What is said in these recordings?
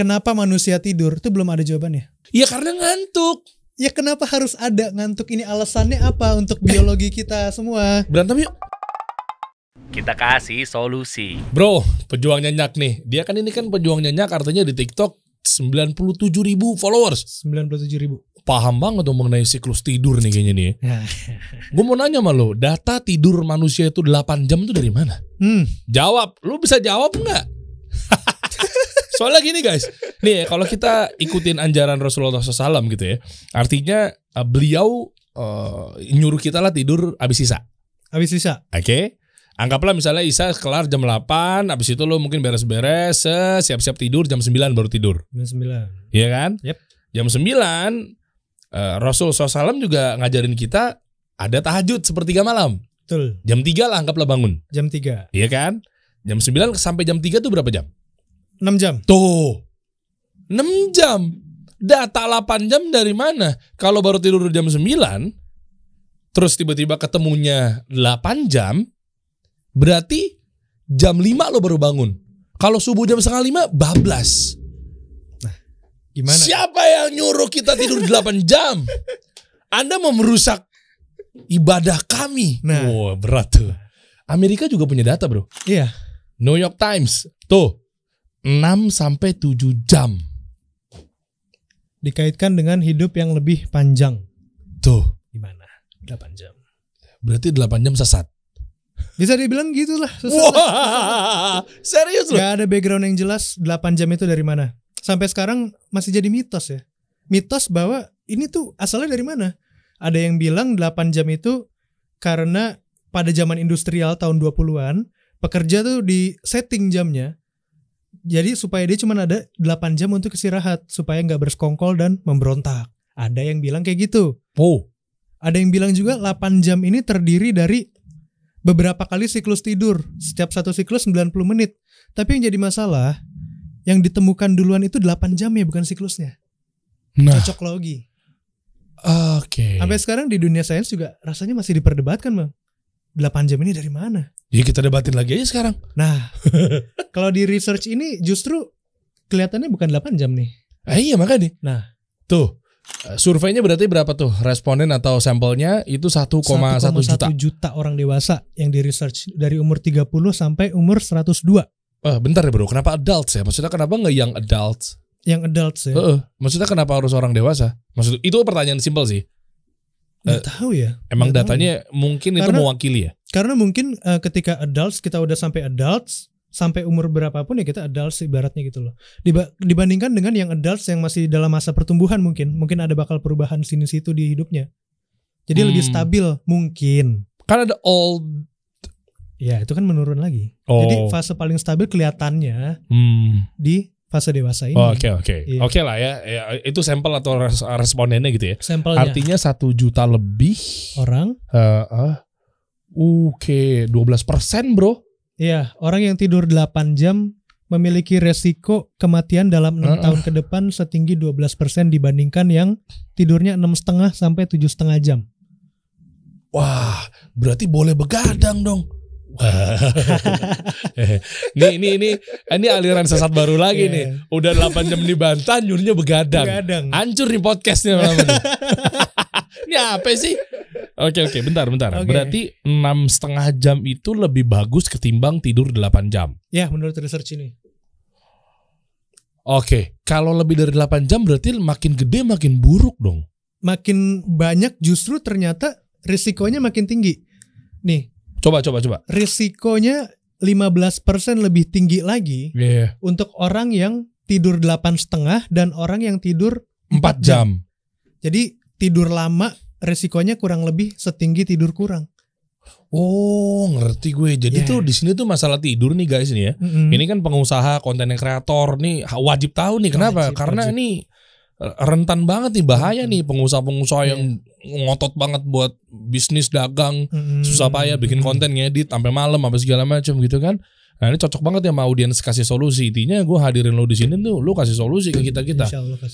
kenapa manusia tidur itu belum ada jawabannya. Ya karena ngantuk. Ya kenapa harus ada ngantuk ini alasannya apa untuk biologi kita semua? Berantem yuk. Kita kasih solusi. Bro, pejuang nyenyak nih. Dia kan ini kan pejuang nyenyak artinya di TikTok 97 ribu followers. 97 ribu. Paham banget dong mengenai siklus tidur nih kayaknya nih. Ya. Gue mau nanya sama lo, data tidur manusia itu 8 jam itu dari mana? Hmm. Jawab, lu bisa jawab nggak? Soalnya gini guys, nih kalau kita ikutin anjaran Rasulullah SAW gitu ya, artinya uh, beliau uh, nyuruh kita lah tidur abis sisa. Abis sisa. Oke. Okay? Anggaplah misalnya Isa kelar jam 8, habis itu lo mungkin beres-beres, eh, siap-siap tidur jam 9 baru tidur. Jam 9. Iya kan? Yep. Jam 9 Rasul SAW juga ngajarin kita ada tahajud sepertiga malam. Betul. Jam 3 lah anggaplah bangun. Jam 3. Iya kan? Jam 9 sampai jam 3 tuh berapa jam? 6 jam. Tuh. 6 jam. Data 8 jam dari mana? Kalau baru tidur jam 9, terus tiba-tiba ketemunya 8 jam, berarti jam 5 lo baru bangun. Kalau subuh jam setengah lima, bablas. Nah, gimana? Siapa yang nyuruh kita tidur 8 jam? Anda mau merusak ibadah kami. Nah. Wah, wow, berat tuh. Amerika juga punya data, bro. Iya. New York Times. Tuh, 6 sampai 7 jam. Dikaitkan dengan hidup yang lebih panjang. Tuh. Gimana? 8 jam. Berarti 8 jam sesat. Bisa dibilang gitu lah. Wah, serius loh. Gak ada background yang jelas 8 jam itu dari mana. Sampai sekarang masih jadi mitos ya. Mitos bahwa ini tuh asalnya dari mana. Ada yang bilang 8 jam itu karena pada zaman industrial tahun 20-an, pekerja tuh di setting jamnya jadi supaya dia cuma ada 8 jam untuk istirahat supaya nggak bersekongkol dan memberontak. Ada yang bilang kayak gitu. Oh. Ada yang bilang juga 8 jam ini terdiri dari beberapa kali siklus tidur. Setiap satu siklus 90 menit. Tapi yang jadi masalah, yang ditemukan duluan itu 8 jam ya bukan siklusnya. Nah. Cocok logi. Oke. Okay. Sampai sekarang di dunia sains juga rasanya masih diperdebatkan, Bang. 8 jam ini dari mana? Jadi kita debatin lagi aja sekarang. Nah, kalau di research ini justru kelihatannya bukan 8 jam nih. Eh, iya makanya. Nah, tuh eh, surveinya berarti berapa tuh responden atau sampelnya itu 1,1 juta. juta orang dewasa yang di research dari umur 30 sampai umur 102. Eh, bentar ya bro, kenapa adults ya? Maksudnya kenapa nggak yang adults? Yang adults ya. Uh -uh. Maksudnya kenapa harus orang dewasa? Maksud itu pertanyaan simpel sih. Gak uh, eh, tahu ya. Emang gak datanya tahu. Ya. mungkin Karena, itu mewakili ya. Karena mungkin uh, ketika adults kita udah sampai adults sampai umur berapapun ya kita adults ibaratnya gitu loh. Diba dibandingkan dengan yang adults yang masih dalam masa pertumbuhan mungkin, mungkin ada bakal perubahan sini situ di hidupnya. Jadi hmm. lebih stabil mungkin. Karena ada old Ya itu kan menurun lagi. Oh. Jadi fase paling stabil kelihatannya hmm. di fase dewasa ini. Oke oke iya. oke lah ya. ya. Itu sampel atau respondennya gitu ya. Sampelnya. Artinya satu juta lebih orang. Uh, uh, Oke, okay, 12% bro. Iya, orang yang tidur 8 jam memiliki resiko kematian dalam 6 uh, uh. tahun ke depan setinggi 12% dibandingkan yang tidurnya 6,5 sampai 7,5 jam. Wah, berarti boleh begadang dong. nih, ini ini ini aliran sesat baru lagi yeah. nih. Iya. Udah 8 jam dibantah nyuruhnya begadang. begadang. Hancur di podcastnya ini apa sih? Oke oke, bentar bentar. Okay. Berarti enam setengah jam itu lebih bagus ketimbang tidur 8 jam. Ya menurut research ini. Oke, okay. kalau lebih dari 8 jam berarti makin gede makin buruk dong. Makin banyak justru ternyata risikonya makin tinggi. Nih. Coba coba coba. Risikonya 15% lebih tinggi lagi yeah. untuk orang yang tidur delapan setengah dan orang yang tidur 4 jam. jam. Jadi tidur lama resikonya kurang lebih setinggi tidur kurang. Oh ngerti gue. Jadi yeah. tuh di sini tuh masalah tidur nih guys nih ya. Mm-hmm. Ini kan pengusaha konten kreator nih wajib tahu nih kenapa? Wajib, Karena wajib. ini e, rentan banget nih bahaya mm-hmm. nih pengusaha-pengusaha yeah. yang ngotot banget buat bisnis dagang mm-hmm. susah payah bikin konten ngedit sampai malam apa segala macam gitu kan. Nah ini cocok banget ya sama audiens kasih solusi. Intinya gue hadirin lo di sini tuh lo kasih solusi ke kita kita.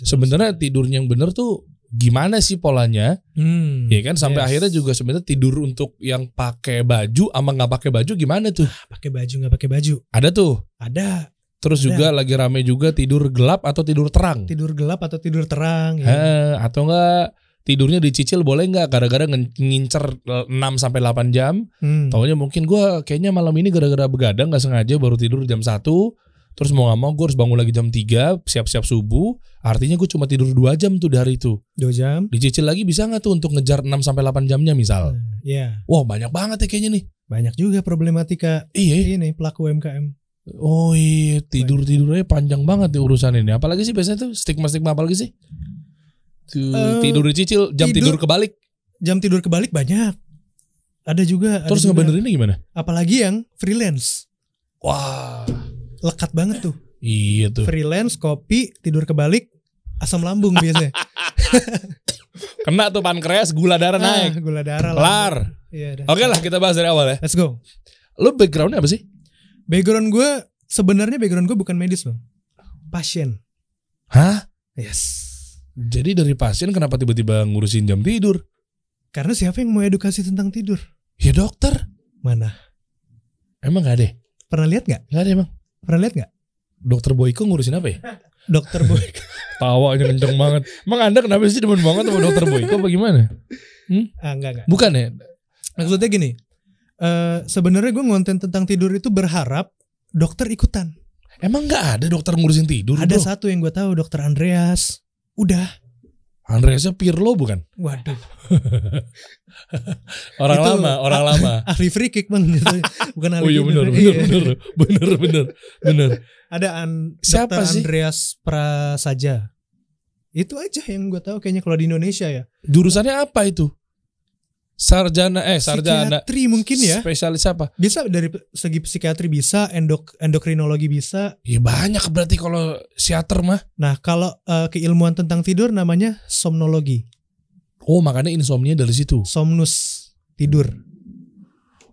Sebenarnya tidurnya yang bener tuh gimana sih polanya hmm, ya kan sampai yes. akhirnya juga sebenarnya tidur untuk yang pakai baju ama nggak pakai baju gimana tuh ah, pakai baju nggak pakai baju ada tuh ada Terus ada. juga lagi rame juga tidur gelap atau tidur terang. Tidur gelap atau tidur terang. Ya. Eh, atau enggak tidurnya dicicil boleh nggak gara-gara ngincer 6 eh, sampai delapan jam. Hmm. Taunya mungkin gue kayaknya malam ini gara-gara begadang nggak sengaja baru tidur jam satu Terus mau gak mau gue harus bangun lagi jam 3, siap-siap subuh. Artinya gue cuma tidur 2 jam tuh dari itu. 2 jam. Dicicil lagi bisa gak tuh untuk ngejar 6 sampai 8 jamnya misal? Nah, iya. Hmm, yeah. Wah, banyak banget ya kayaknya nih. Banyak juga problematika iya. ini pelaku UMKM. Oh iya, tidur-tidurnya panjang banget ya urusan ini. Apalagi sih biasanya tuh stigma-stigma apalagi sih? Tuh, eh, uh, tidur dicicil, jam tidur, tidur kebalik. Jam tidur kebalik banyak. Ada juga. Terus ngebenerinnya gimana? Apalagi yang freelance. Wah lekat banget tuh. Iya tuh. Freelance, kopi, tidur kebalik, asam lambung biasanya. Kena tuh pankreas, gula darah ah, naik. Gula darah. Lar. Iya, Oke okay lah kita bahas dari awal ya. Let's go. lo backgroundnya apa sih? Background gue sebenarnya background gue bukan medis loh. Pasien. Hah? Yes. Jadi dari pasien kenapa tiba-tiba ngurusin jam tidur? Karena siapa yang mau edukasi tentang tidur? Ya dokter. Mana? Emang gak ada? Pernah lihat nggak? Gak ada emang. Pernah lihat nggak? Dokter Boyko ngurusin apa ya? Dokter Boyko. Tawa ini kenceng banget. Emang Anda kenapa sih demen banget sama Dokter Boyko apa gimana? Hmm? Ah, enggak, enggak. Bukan ya? Maksudnya gini. Uh, sebenarnya gue ngonten tentang tidur itu berharap dokter ikutan. Emang nggak ada dokter ngurusin tidur? Ada bro? satu yang gue tahu dokter Andreas. Udah. Andreasnya Pirlo bukan? Waduh. orang itu, lama, orang ah, lama. Ahli free kick bang, gitu. bukan ahli. Oh iya benar, gitu. benar, iya. benar, benar, benar, benar. Ada an, siapa sih? Andreas Prasaja. Itu aja yang gue tahu kayaknya kalau di Indonesia ya. Jurusannya apa itu? sarjana eh sarjana psikiatri mungkin ya spesialis apa bisa dari segi psikiatri bisa endok endokrinologi bisa ya banyak berarti kalau psikiater mah nah kalau uh, keilmuan tentang tidur namanya somnologi oh makanya insomnia dari situ somnus tidur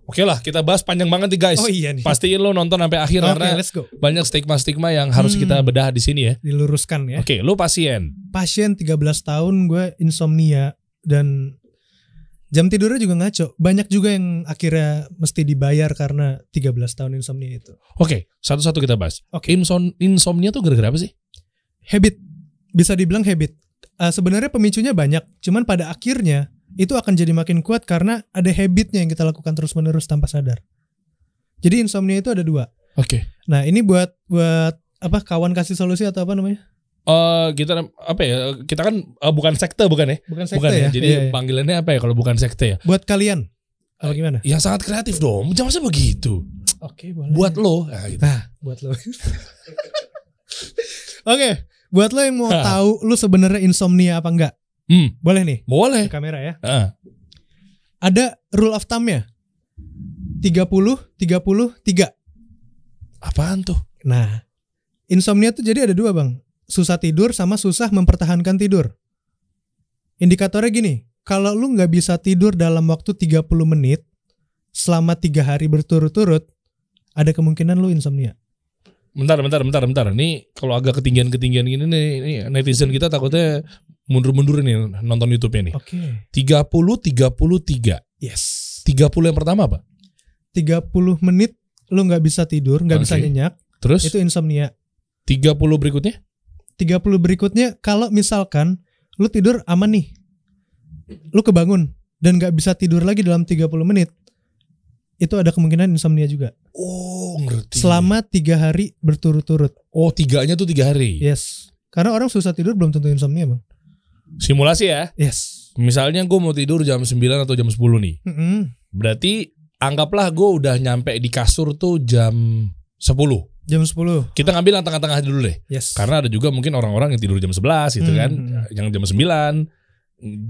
Oke lah, kita bahas panjang banget nih guys. Oh iya nih. Pastiin lo nonton sampai akhir okay, karena let's go. banyak stigma-stigma yang harus hmm, kita bedah di sini ya. Diluruskan ya. Oke, okay, lo pasien. Pasien 13 tahun gue insomnia dan jam tidurnya juga ngaco. Banyak juga yang akhirnya mesti dibayar karena 13 tahun insomnia itu. Oke, okay, satu-satu kita bahas. Oke. Okay. Insom insomnia tuh gara-gara apa sih? Habit. Bisa dibilang habit. Uh, sebenarnya pemicunya banyak, cuman pada akhirnya itu akan jadi makin kuat karena ada habitnya yang kita lakukan terus-menerus tanpa sadar. Jadi insomnia itu ada dua. Oke. Okay. Nah, ini buat buat apa kawan kasih solusi atau apa namanya? Uh, kita apa ya kita kan uh, bukan sekte bukan ya bukan sekte bukan, ya? ya, jadi iya, iya. panggilannya apa ya kalau bukan sekte ya buat kalian apa eh, gimana yang sangat kreatif dong masa begitu oke okay, boleh buat lo nah, gitu. nah buat lo oke okay, buat lo yang mau ha. Ah. tahu lu sebenarnya insomnia apa enggak hmm. boleh nih boleh Di kamera ya ha. Ah. ada rule of thumb ya tiga puluh tiga puluh tiga apaan tuh nah insomnia tuh jadi ada dua bang susah tidur sama susah mempertahankan tidur. Indikatornya gini, kalau lu nggak bisa tidur dalam waktu 30 menit selama tiga hari berturut-turut, ada kemungkinan lu insomnia. Bentar, bentar, bentar, bentar. Ini kalau agak ketinggian-ketinggian gini nih, ini netizen kita takutnya mundur-mundur nih nonton YouTube-nya nih. Oke. Okay. 30 33. Yes. 30 yang pertama apa? 30 menit lu nggak bisa tidur, nggak okay. bisa nyenyak. Terus? Itu insomnia. 30 berikutnya? 30 berikutnya kalau misalkan lu tidur aman nih. Lu kebangun dan gak bisa tidur lagi dalam 30 menit. Itu ada kemungkinan insomnia juga. Oh, ngerti. Selama tiga hari berturut-turut. Oh, tiganya tuh tiga hari. Yes. Karena orang susah tidur belum tentu insomnia, Bang. Simulasi ya? Yes. Misalnya gue mau tidur jam 9 atau jam 10 nih. Mm -hmm. Berarti anggaplah gue udah nyampe di kasur tuh jam 10. Jam 10. Kita ngambil yang tengah-tengah dulu deh. Yes. Karena ada juga mungkin orang-orang yang tidur jam 11 gitu hmm. kan, hmm, hmm. yang jam 9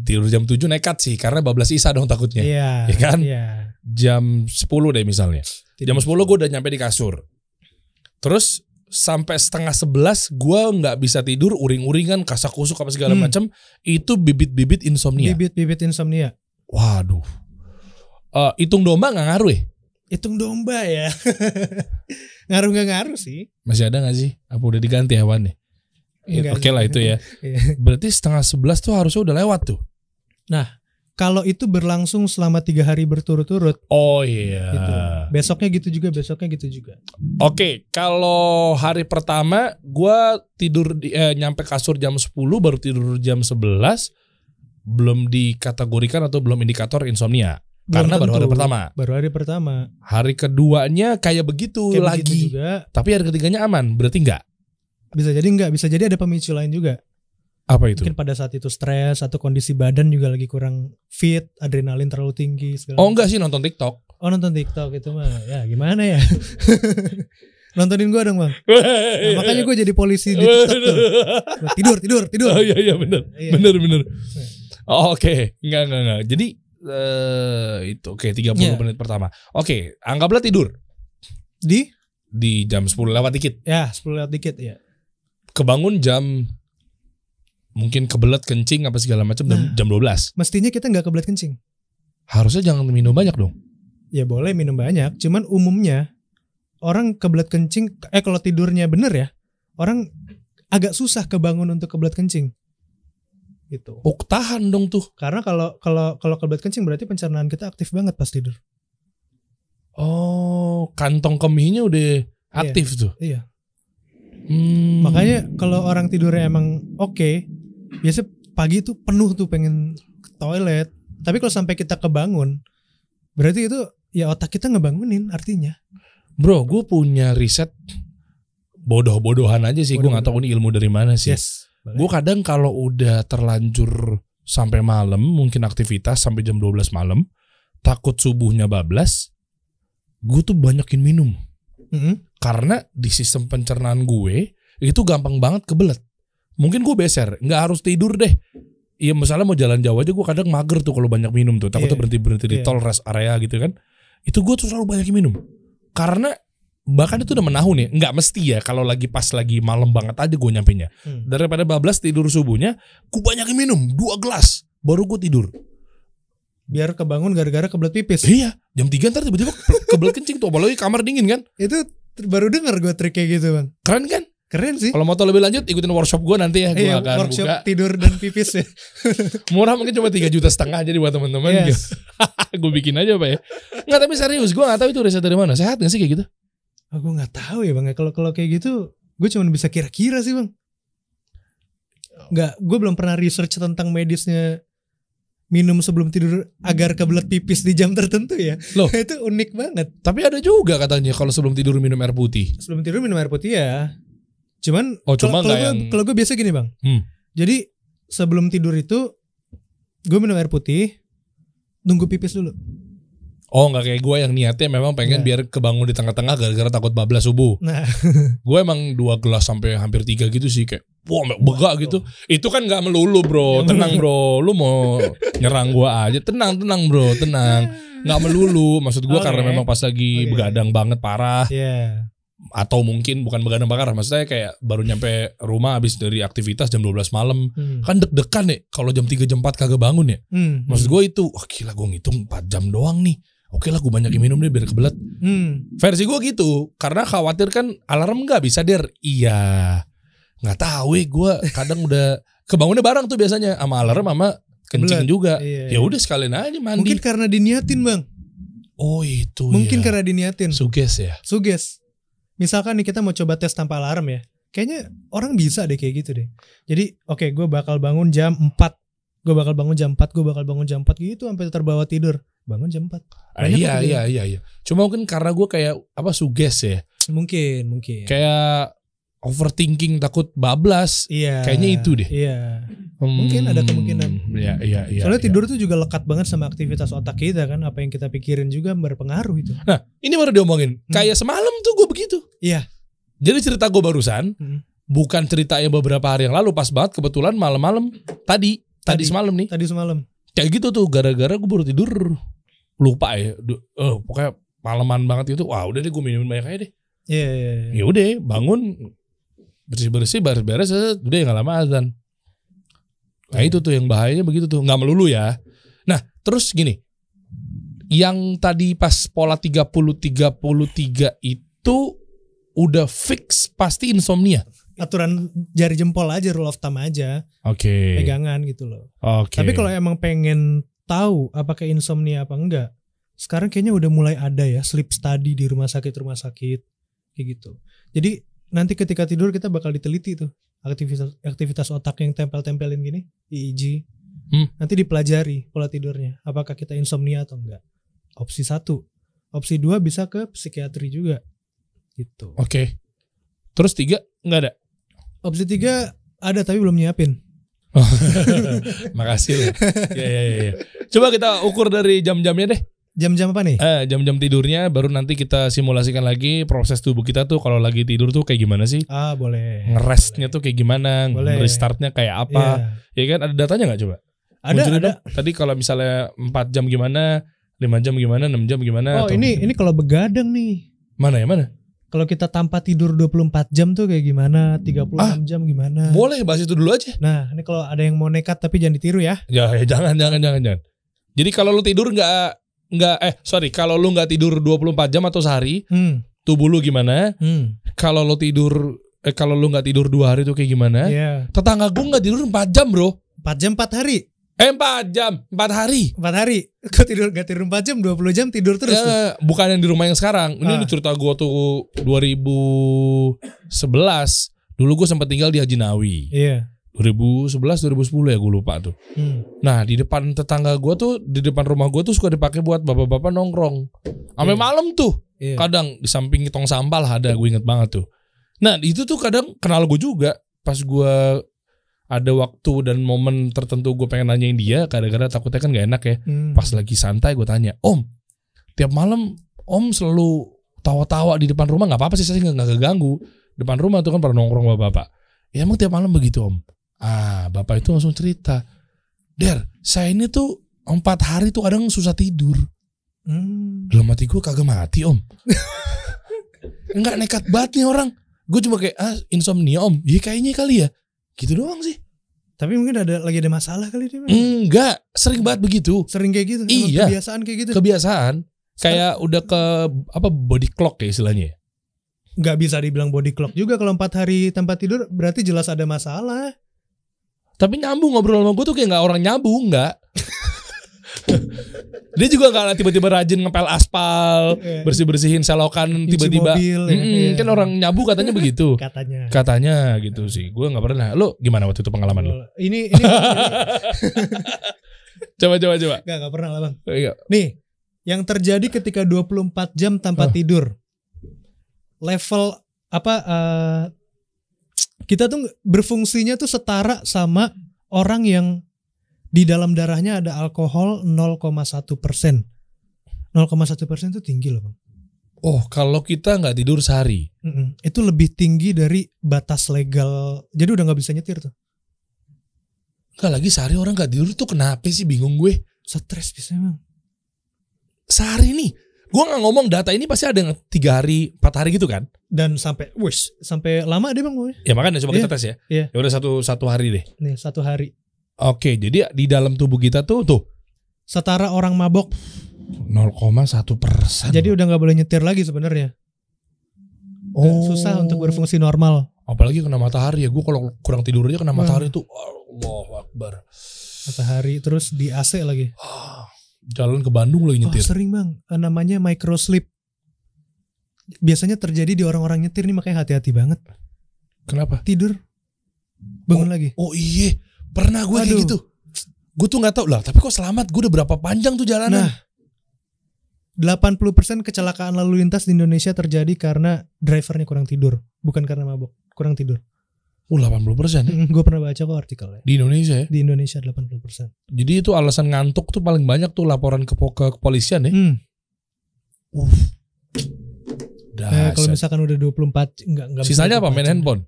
tidur jam 7 nekat sih karena bablas isa dong takutnya. Iya. Yeah. kan? Yeah. Jam 10 deh misalnya. Tidur jam 10 gue udah nyampe di kasur. Terus sampai setengah sebelas gue gak bisa tidur uring-uringan kasak kusuk apa segala hmm. macam itu bibit-bibit insomnia bibit-bibit insomnia waduh uh, hitung domba gak ngaruh ya hitung domba ya. ngaruh nggak ngaruh sih. Masih ada nggak sih? Apa udah diganti hewan ya, nih? Oke okay lah itu ya. Iya. Berarti setengah sebelas tuh harusnya udah lewat tuh. Nah, kalau itu berlangsung selama tiga hari berturut-turut. Oh iya. Gitu. Besoknya gitu juga, besoknya gitu juga. Oke, okay, kalau hari pertama gue tidur di, eh, nyampe kasur jam 10 baru tidur jam 11 belum dikategorikan atau belum indikator insomnia. Belum karena tentu. baru hari pertama. Baru hari pertama. Hari keduanya kayak begitu kayak lagi. Begitu juga. Tapi hari ketiganya aman, berarti enggak? Bisa jadi enggak, bisa jadi ada pemicu lain juga. Apa itu? Mungkin pada saat itu stres atau kondisi badan juga lagi kurang fit, adrenalin terlalu tinggi segala. Oh, enggak sih nonton TikTok. Oh, nonton TikTok itu mah ya gimana ya? Nontonin gua dong bang nah, iya. Makanya gue jadi polisi di TikTok tuh Tidur, tidur, tidur Oh iya, iya benar, iya. benar benar. Iya. Oh, oke, enggak, enggak, enggak Jadi uh, itu oke okay, 30 yeah. menit pertama. Oke, okay, anggaplah tidur. Di di jam 10 lewat dikit. Ya, 10 lewat dikit ya. Kebangun jam mungkin kebelet kencing apa segala macam nah, jam 12. Mestinya kita nggak kebelet kencing. Harusnya jangan minum banyak dong. Ya boleh minum banyak, cuman umumnya orang kebelet kencing eh kalau tidurnya bener ya, orang agak susah kebangun untuk kebelet kencing gitu. Oh, tahan dong tuh. Karena kalau kalau kalau kebelet kencing berarti pencernaan kita aktif banget pas tidur. Oh, kantong kemihnya udah iya. aktif iya, tuh. Iya. Hmm. Makanya kalau orang tidurnya emang oke, okay, biasa pagi tuh penuh tuh pengen ke toilet. Tapi kalau sampai kita kebangun, berarti itu ya otak kita ngebangunin artinya. Bro, gue punya riset bodoh-bodohan aja sih. Bodoh gue gak tahu ini ilmu dari mana sih. Yes. Gue kadang kalau udah terlanjur sampai malam, mungkin aktivitas sampai jam 12 malam, takut subuhnya bablas, gue tuh banyakin minum. Mm -hmm. Karena di sistem pencernaan gue itu gampang banget kebelet. Mungkin gue beser, nggak harus tidur deh. Iya misalnya mau jalan jauh aja gue kadang mager tuh kalau banyak minum tuh. Takutnya yeah. berhenti berhenti di iya. tol rest area gitu kan. Itu gue tuh selalu banyakin minum. Karena bahkan itu udah menahun ya nggak mesti ya kalau lagi pas lagi malam banget aja gue nyampe nya hmm. daripada bablas tidur subuhnya ku banyak minum dua gelas baru gue tidur biar kebangun gara-gara kebelet pipis iya jam tiga ntar tiba-tiba kebelet kencing tuh apalagi ya kamar dingin kan itu baru denger gue trik kayak gitu bang keren kan keren sih kalau mau tau lebih lanjut ikutin workshop gue nanti ya gue iya, akan workshop buka. tidur dan pipis ya murah mungkin cuma tiga juta setengah aja buat teman-teman yes. gue bikin aja pak ya nggak tapi serius gue nggak tahu itu riset dari mana sehat nggak sih kayak gitu Oh, gue nggak tahu ya bang ya. Kalau kalau kayak gitu, gue cuma bisa kira-kira sih bang. Nggak, gue belum pernah research tentang medisnya minum sebelum tidur agar kebelet pipis di jam tertentu ya. Loh, itu unik banget. Tapi ada juga katanya kalau sebelum tidur minum air putih. Sebelum tidur minum air putih ya. Cuman oh, cuma kalau gue yang... kalau gue biasa gini, Bang. Hmm. Jadi sebelum tidur itu gue minum air putih, nunggu pipis dulu. Oh nggak kayak gue yang niatnya memang pengen yeah. biar kebangun di tengah-tengah gara-gara takut bablas subuh. Nah. gue emang dua gelas sampai hampir tiga gitu sih kayak wah wow bega gitu. Itu kan nggak melulu bro, tenang bro. Lu mau nyerang gue aja, tenang tenang bro, tenang. Nggak melulu. Maksud gue okay. karena memang pas lagi okay. begadang banget parah. Yeah atau mungkin bukan begadang bakar maksudnya kayak baru nyampe rumah abis dari aktivitas jam 12 malam hmm. kan deg-degan nih kalau jam 3 jam 4 kagak bangun ya hmm. maksud gue itu wah oh, gila gue ngitung 4 jam doang nih oke okay lah gue banyakin minum deh biar kebelet. Hmm. Versi gue gitu, karena khawatir kan alarm gak bisa der. Iya, nggak tahu eh, gue kadang udah kebangunnya bareng tuh biasanya sama alarm sama kencing kebelet. juga. Iya, iya. Ya udah sekalian aja mandi. Mungkin karena diniatin bang. Oh itu. Mungkin ya. karena diniatin. Suges ya. Suges. Misalkan nih kita mau coba tes tanpa alarm ya. Kayaknya orang bisa deh kayak gitu deh. Jadi oke okay, gue bakal bangun jam 4 gue bakal bangun jam 4 gue bakal bangun jam 4 gitu sampai terbawa tidur bangun jam 4 ah, iya iya iya iya cuma mungkin karena gue kayak apa suges ya mungkin mungkin kayak overthinking takut bablas iya kayaknya itu deh iya hmm, mungkin ada kemungkinan iya iya iya soalnya iya. tidur tuh juga lekat banget sama aktivitas otak kita kan apa yang kita pikirin juga berpengaruh itu nah ini baru diomongin hmm. kayak semalam tuh gue begitu iya jadi cerita gue barusan hmm. bukan cerita yang beberapa hari yang lalu pas banget kebetulan malam-malam tadi Tadi, tadi semalam nih. Tadi semalam. Kayak gitu tuh gara-gara gue baru tidur lupa ya. Eh, pokoknya malaman banget itu. Wah, udah deh gue minumin banyak aja deh. Iya, yeah, yeah, yeah. Ya udah, bangun bersih-bersih, beres-beres, udah nggak lama azan. Nah, itu tuh yang bahayanya begitu tuh. nggak melulu ya. Nah, terus gini. Yang tadi pas pola 30 33 itu udah fix pasti insomnia aturan jari jempol aja rule of thumb aja oke okay. pegangan gitu loh oke okay. tapi kalau emang pengen tahu apakah insomnia apa enggak sekarang kayaknya udah mulai ada ya sleep study di rumah sakit rumah sakit kayak gitu jadi nanti ketika tidur kita bakal diteliti tuh aktivitas aktivitas otak yang tempel-tempelin gini EEG hmm. nanti dipelajari pola tidurnya apakah kita insomnia atau enggak opsi satu opsi dua bisa ke psikiatri juga gitu oke okay. terus tiga nggak ada Opsi tiga ada tapi belum nyiapin. Oh. makasih Ya, ya, ya, ya. Coba kita ukur dari jam-jamnya deh. Jam-jam apa nih? Eh, jam-jam tidurnya baru nanti kita simulasikan lagi proses tubuh kita tuh kalau lagi tidur tuh kayak gimana sih? Ah, boleh. Ngerestnya tuh kayak gimana? Boleh. Restartnya kayak apa? Yeah. Ya iya kan ada datanya nggak coba? Ada, Munculin ada. Dong. Tadi kalau misalnya 4 jam gimana, 5 jam gimana, 6 jam gimana? Oh, ini ini kalau begadang nih. Mana ya, mana? kalau kita tanpa tidur 24 jam tuh kayak gimana 36 ah, jam gimana boleh bahas itu dulu aja nah ini kalau ada yang mau nekat tapi jangan ditiru ya ya, ya jangan jangan jangan jangan jadi kalau lu tidur nggak nggak eh sorry kalau lu nggak tidur 24 jam atau sehari hmm. tubuh lu gimana hmm. kalau lu tidur eh, kalau lu nggak tidur dua hari tuh kayak gimana yeah. tetangga gue nggak tidur 4 jam bro 4 jam 4 hari Eh, empat jam, empat hari. empat hari. Kau tidur gak tidur empat jam, dua puluh jam tidur terus. Ya, tuh. bukan yang di rumah yang sekarang. Ini ah. cerita gue tuh sebelas. Dulu gue sempat tinggal di Haji Nawi. Iya. ribu sepuluh ya gue lupa tuh. Hmm. Nah, di depan tetangga gue tuh di depan rumah gue tuh suka dipakai buat bapak-bapak nongkrong. Sampai iya. malam tuh. Iya. Kadang di samping tong sampah lah ada gue inget banget tuh. Nah, itu tuh kadang kenal gue juga pas gue ada waktu dan momen tertentu gue pengen nanyain dia kadang-kadang takutnya kan gak enak ya hmm. pas lagi santai gue tanya om tiap malam om selalu tawa-tawa di depan rumah nggak apa-apa sih saya nggak keganggu depan rumah tuh kan pernah nongkrong sama bapak ya emang tiap malam begitu om ah bapak itu langsung cerita der saya ini tuh empat hari tuh kadang susah tidur hmm. dalam hati gue kagak mati om Enggak nekat banget nih orang gue cuma kayak ah, insomnia om ya kayaknya kali ya gitu doang sih tapi mungkin ada lagi ada masalah kali dia. Enggak, sering banget begitu. Sering kayak gitu. Iya. Kebiasaan kayak gitu. Kebiasaan. Kayak udah ke apa body clock ya istilahnya. Enggak ya? bisa dibilang body clock juga kalau empat hari tempat tidur berarti jelas ada masalah. Tapi nyambung ngobrol sama gue tuh kayak nggak orang nyambung nggak dia juga nggak tiba-tiba rajin ngepel aspal, iya. bersih-bersihin selokan tiba-tiba. Mm, ya. Kan orang nyabu katanya begitu. Katanya. Katanya gitu sih. Gue nggak pernah. Lo gimana waktu itu pengalaman lo? Ini ini Coba coba coba. Gak, gak pernah lah, Bang. Oh, iya. Nih, yang terjadi ketika 24 jam tanpa oh. tidur. Level apa uh, kita tuh berfungsinya tuh setara sama orang yang di dalam darahnya ada alkohol 0,1 persen. 0,1 persen itu tinggi loh bang. Oh kalau kita nggak tidur sehari? Mm -mm. Itu lebih tinggi dari batas legal. Jadi udah nggak bisa nyetir tuh. Enggak lagi sehari orang nggak tidur tuh kenapa sih bingung gue? Stres bisa bang. Sehari nih gue nggak ngomong data ini pasti ada yang tiga hari empat hari gitu kan dan sampai wush, sampai lama deh bang gue ya makanya coba yeah. kita iya. tes ya yeah. ya udah satu satu hari deh nih satu hari Oke, jadi di dalam tubuh kita tuh tuh setara orang mabok 0,1 persen. Jadi udah nggak boleh nyetir lagi sebenarnya. Oh. Susah untuk berfungsi normal. Apalagi kena matahari ya. Gue kalau kurang tidur aja kena nah. matahari tuh Allah Akbar. Matahari terus di AC lagi. Ah, jalan ke Bandung lagi nyetir. Oh, sering bang. Eh, namanya micro sleep. Biasanya terjadi di orang-orang nyetir nih makanya hati-hati banget. Kenapa? Tidur. Bangun oh, lagi. Oh iya. Pernah gue kayak gitu. Gue tuh nggak tahu lah, tapi kok selamat gue udah berapa panjang tuh jalanan. Nah, 80% kecelakaan lalu lintas di Indonesia terjadi karena drivernya kurang tidur, bukan karena mabok, kurang tidur. Oh, 80 persen. Ya? gue pernah baca kok artikelnya. Di Indonesia ya? Di Indonesia 80 persen. Jadi itu alasan ngantuk tuh paling banyak tuh laporan ke, ke kepolisian ya? Hmm. Uff. Nah, kalau misalkan udah 24 enggak enggak Sisanya apa? Main handphone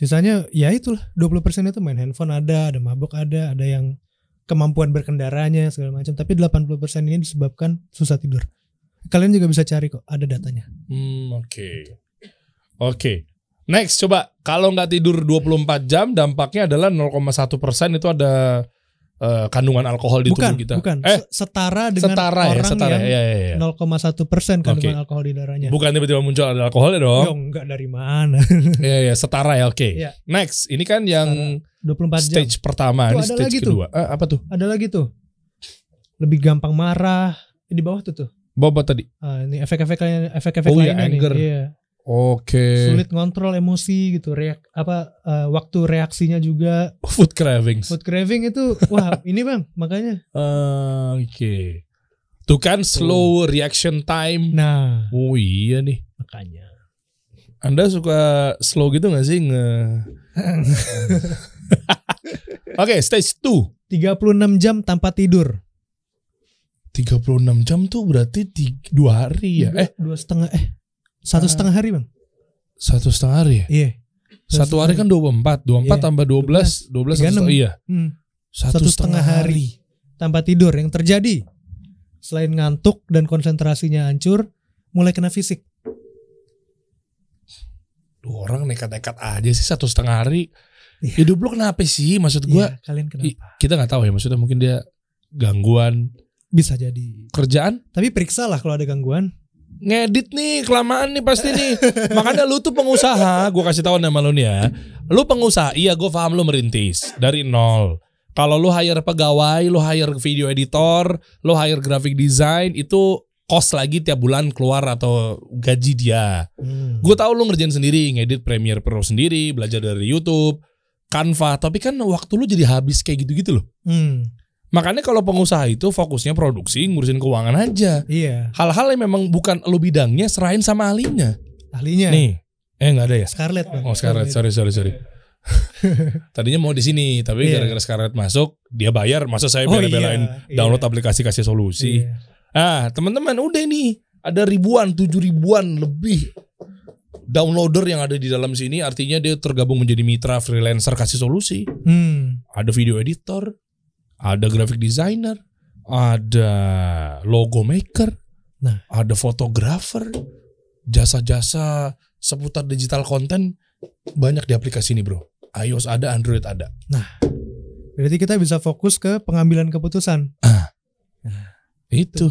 sisanya ya itulah 20% itu main handphone ada ada mabuk ada ada yang kemampuan berkendaranya segala macam tapi 80% ini disebabkan susah tidur kalian juga bisa cari kok ada datanya hmm oke okay. oke okay. next coba kalau nggak tidur 24 jam dampaknya adalah 0,1% itu ada Eh, kandungan alkohol di bukan, tubuh kita. Bukan, eh, setara dengan setara ya, orang ya, setara, yang ya, ya, ya. 0,1 ya. persen kandungan okay. alkohol di darahnya. Bukan tiba-tiba muncul ada alkoholnya dong. Yo, enggak dari mana. Iya, ya, setara ya, oke. Okay. Ya. Next, ini kan yang 24 jam. stage pertama, tuh, ini ada stage lagi kedua. Tuh. Eh, apa tuh? Ada lagi tuh. Lebih gampang marah. Di bawah tuh tuh. Bawah tadi. Uh, ini efek-efek lainnya. efek-efek oh, iya, lainnya iya, anger. nih. Iya. Oke. Okay. Sulit ngontrol emosi gitu, reak apa uh, waktu reaksinya juga. Food cravings. Food craving itu wah ini bang makanya. Uh, Oke. Okay. Tuh kan slow oh. reaction time. Nah. Oh iya nih. Makanya. Anda suka slow gitu gak sih nge? Oke, okay, stage 2. 36 jam tanpa tidur. 36 jam tuh berarti dua hari ya? Dua, eh, dua setengah eh satu eh. setengah hari bang? Satu setengah hari ya? Iya. Satu, hari kan 24, 24 iya. tambah 12, 12, dua satu setengah, iya. Hmm. Satu, satu setengah, setengah hari. hari tanpa tidur yang terjadi selain ngantuk dan konsentrasinya hancur, mulai kena fisik. Duh, orang nekat-nekat aja sih satu setengah hari. iya. Hidup lu kenapa sih? Maksud gue, iya, kalian kenapa? Kita nggak tahu ya. Maksudnya mungkin dia gangguan. Bisa jadi. Kerjaan? Tapi periksa lah kalau ada gangguan ngedit nih kelamaan nih pasti nih makanya lu tuh pengusaha gue kasih tahu nama lu nih ya lu pengusaha iya gue paham lu merintis dari nol kalau lu hire pegawai lu hire video editor lu hire graphic design itu kos lagi tiap bulan keluar atau gaji dia hmm. gue tahu lu ngerjain sendiri ngedit Premiere Pro sendiri belajar dari YouTube Canva tapi kan waktu lu jadi habis kayak gitu-gitu loh hmm. Makanya kalau pengusaha itu fokusnya produksi, ngurusin keuangan aja. Iya. Hal-hal yang memang bukan lo bidangnya serahin sama ahlinya. Ahlinya. Nih. Eh nggak ada ya? Scarlett, Bang. Oh, Scarlett. Sorry, sorry, sorry. Tadinya mau di sini, tapi iya. gara-gara Scarlett masuk, dia bayar. Masa saya oh, bela-belain iya. download yeah. aplikasi kasih solusi. Yeah. Ah, teman-teman udah nih, ada ribuan, tujuh ribuan lebih downloader yang ada di dalam sini artinya dia tergabung menjadi mitra freelancer kasih solusi. Hmm. Ada video editor, ada graphic designer, ada logo maker, nah. ada fotografer, jasa-jasa seputar digital konten banyak di aplikasi ini bro. iOS ada, Android ada. Nah, berarti kita bisa fokus ke pengambilan keputusan. Ah, nah, itu.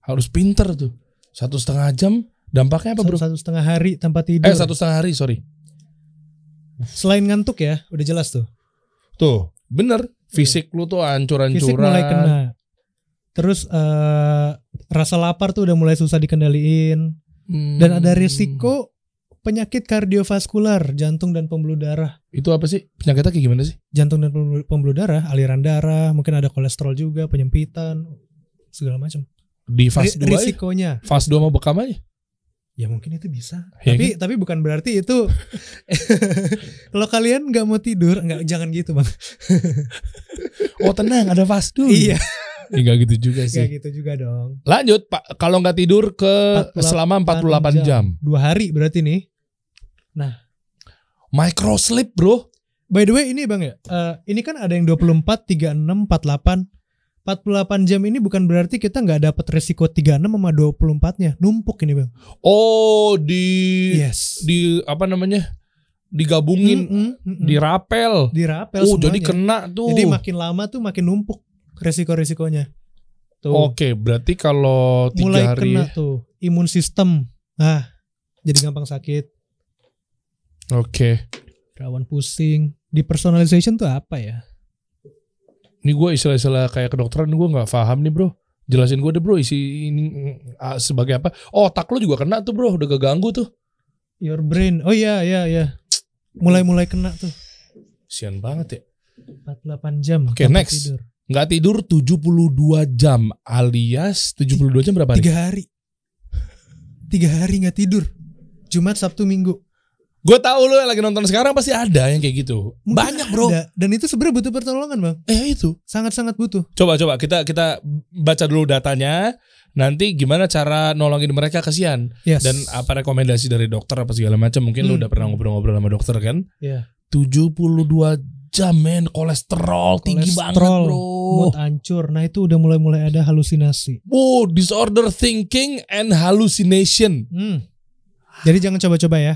harus pinter tuh. Satu setengah jam dampaknya apa bro? Satu, setengah hari tempat tidur. Eh satu setengah hari sorry. Selain ngantuk ya, udah jelas tuh. Tuh, bener fisik lu tuh ancur hancuran Fisik mulai kena. Terus uh, rasa lapar tuh udah mulai susah dikendaliin. Hmm. Dan ada hmm. risiko penyakit kardiovaskular, jantung dan pembuluh darah. Itu apa sih? Penyakitnya kayak gimana sih? Jantung dan pembuluh, darah, aliran darah, mungkin ada kolesterol juga, penyempitan, segala macam. Di fase 2 ya? risikonya. Fase 2 mau bekam aja ya mungkin itu bisa ya, tapi gitu. tapi bukan berarti itu kalau kalian nggak mau tidur nggak jangan gitu bang oh tenang ada fastu iya ya, nggak gitu juga sih. Enggak gitu juga dong. Lanjut, Pak. Kalau nggak tidur ke 48, selama 48 jam. jam. Dua hari berarti nih. Nah. Micro sleep, Bro. By the way, ini Bang ya. Uh, ini kan ada yang 24, 36, 48. 48 jam ini bukan berarti kita nggak dapat resiko 36 sama 24-nya. Numpuk ini, Bang. Oh, di yes. di apa namanya? digabungin, mm, mm, mm, mm. dirapel. Dirapel Oh, semuanya. jadi kena tuh. Jadi makin lama tuh makin numpuk resiko-resikonya. Tuh. Oke, berarti kalau tiga Mulai hari kena tuh imun sistem. Nah, jadi gampang sakit. Oke. Rawan pusing. Di personalization tuh apa ya? Ini gue istilah-istilah kayak kedokteran gue nggak paham nih bro jelasin gue deh bro isi ini uh, sebagai apa oh otak lo juga kena tuh bro udah keganggu tuh your brain oh iya iya iya mulai-mulai kena tuh sian banget ya 48 jam oke okay, next tidur. tujuh tidur 72 jam alias 72 jam berapa hari? tiga hari tiga hari gak tidur Jumat Sabtu Minggu Gue tahu lo yang lagi nonton sekarang pasti ada yang kayak gitu. Banyak, Bro. Ada. Dan itu sebenarnya butuh pertolongan, Bang. Eh, ya itu. Sangat-sangat butuh. Coba coba kita kita baca dulu datanya. Nanti gimana cara nolongin mereka kasihan yes. dan apa rekomendasi dari dokter apa segala macam. Mungkin hmm. lu udah pernah ngobrol-ngobrol sama dokter kan? Iya. Yeah. 72 jam men kolesterol, kolesterol tinggi banget, bro. Mood hancur. Nah, itu udah mulai-mulai ada halusinasi. Wow, disorder thinking and hallucination. Hmm. Jadi jangan coba-coba ya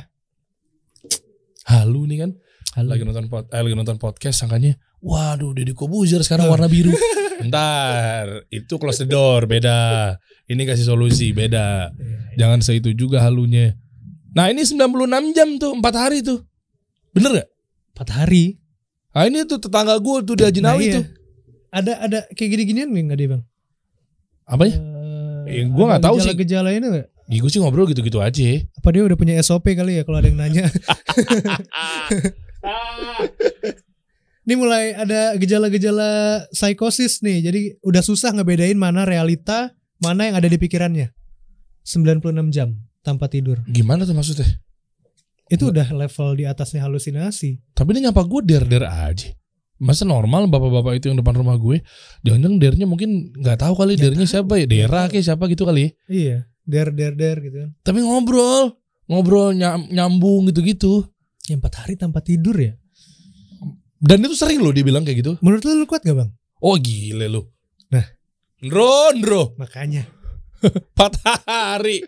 halu nih kan halu. lagi nonton pod, eh, lagi nonton podcast sangkanya waduh Deddy Kobuzer sekarang warna biru bentar itu close the door beda ini kasih solusi beda jangan seitu juga halunya nah ini 96 jam tuh empat hari tuh bener gak? Empat hari ah ini tuh tetangga gue tuh di Ajinawi nah, iya. tuh ada ada kayak gini-ginian nggak deh bang apa ya? Uh, eh, gue nggak tahu gejala, sih. Gejala ini gak? Ya gue sih ngobrol gitu-gitu aja. Apa dia udah punya SOP kali ya kalau ada yang nanya? Ini mulai ada gejala-gejala psikosis nih. Jadi udah susah ngebedain mana realita, mana yang ada di pikirannya. 96 jam tanpa tidur. Gimana tuh maksudnya? Itu udah level di atasnya halusinasi. Tapi ini nyapa gue der-der aja. Masa normal bapak-bapak itu yang depan rumah gue, jangan-jangan dernya mungkin gak tahu kali Ya dernya siapa ya, Dera kayak siapa gitu kali ya? Iya der der der gitu kan tapi ngobrol ngobrol nyam, nyambung gitu gitu ya, empat hari tanpa tidur ya dan itu sering loh dia bilang kayak gitu menurut lu, lu kuat gak bang oh gile lu nah Nro, nro. Makanya. Empat hari.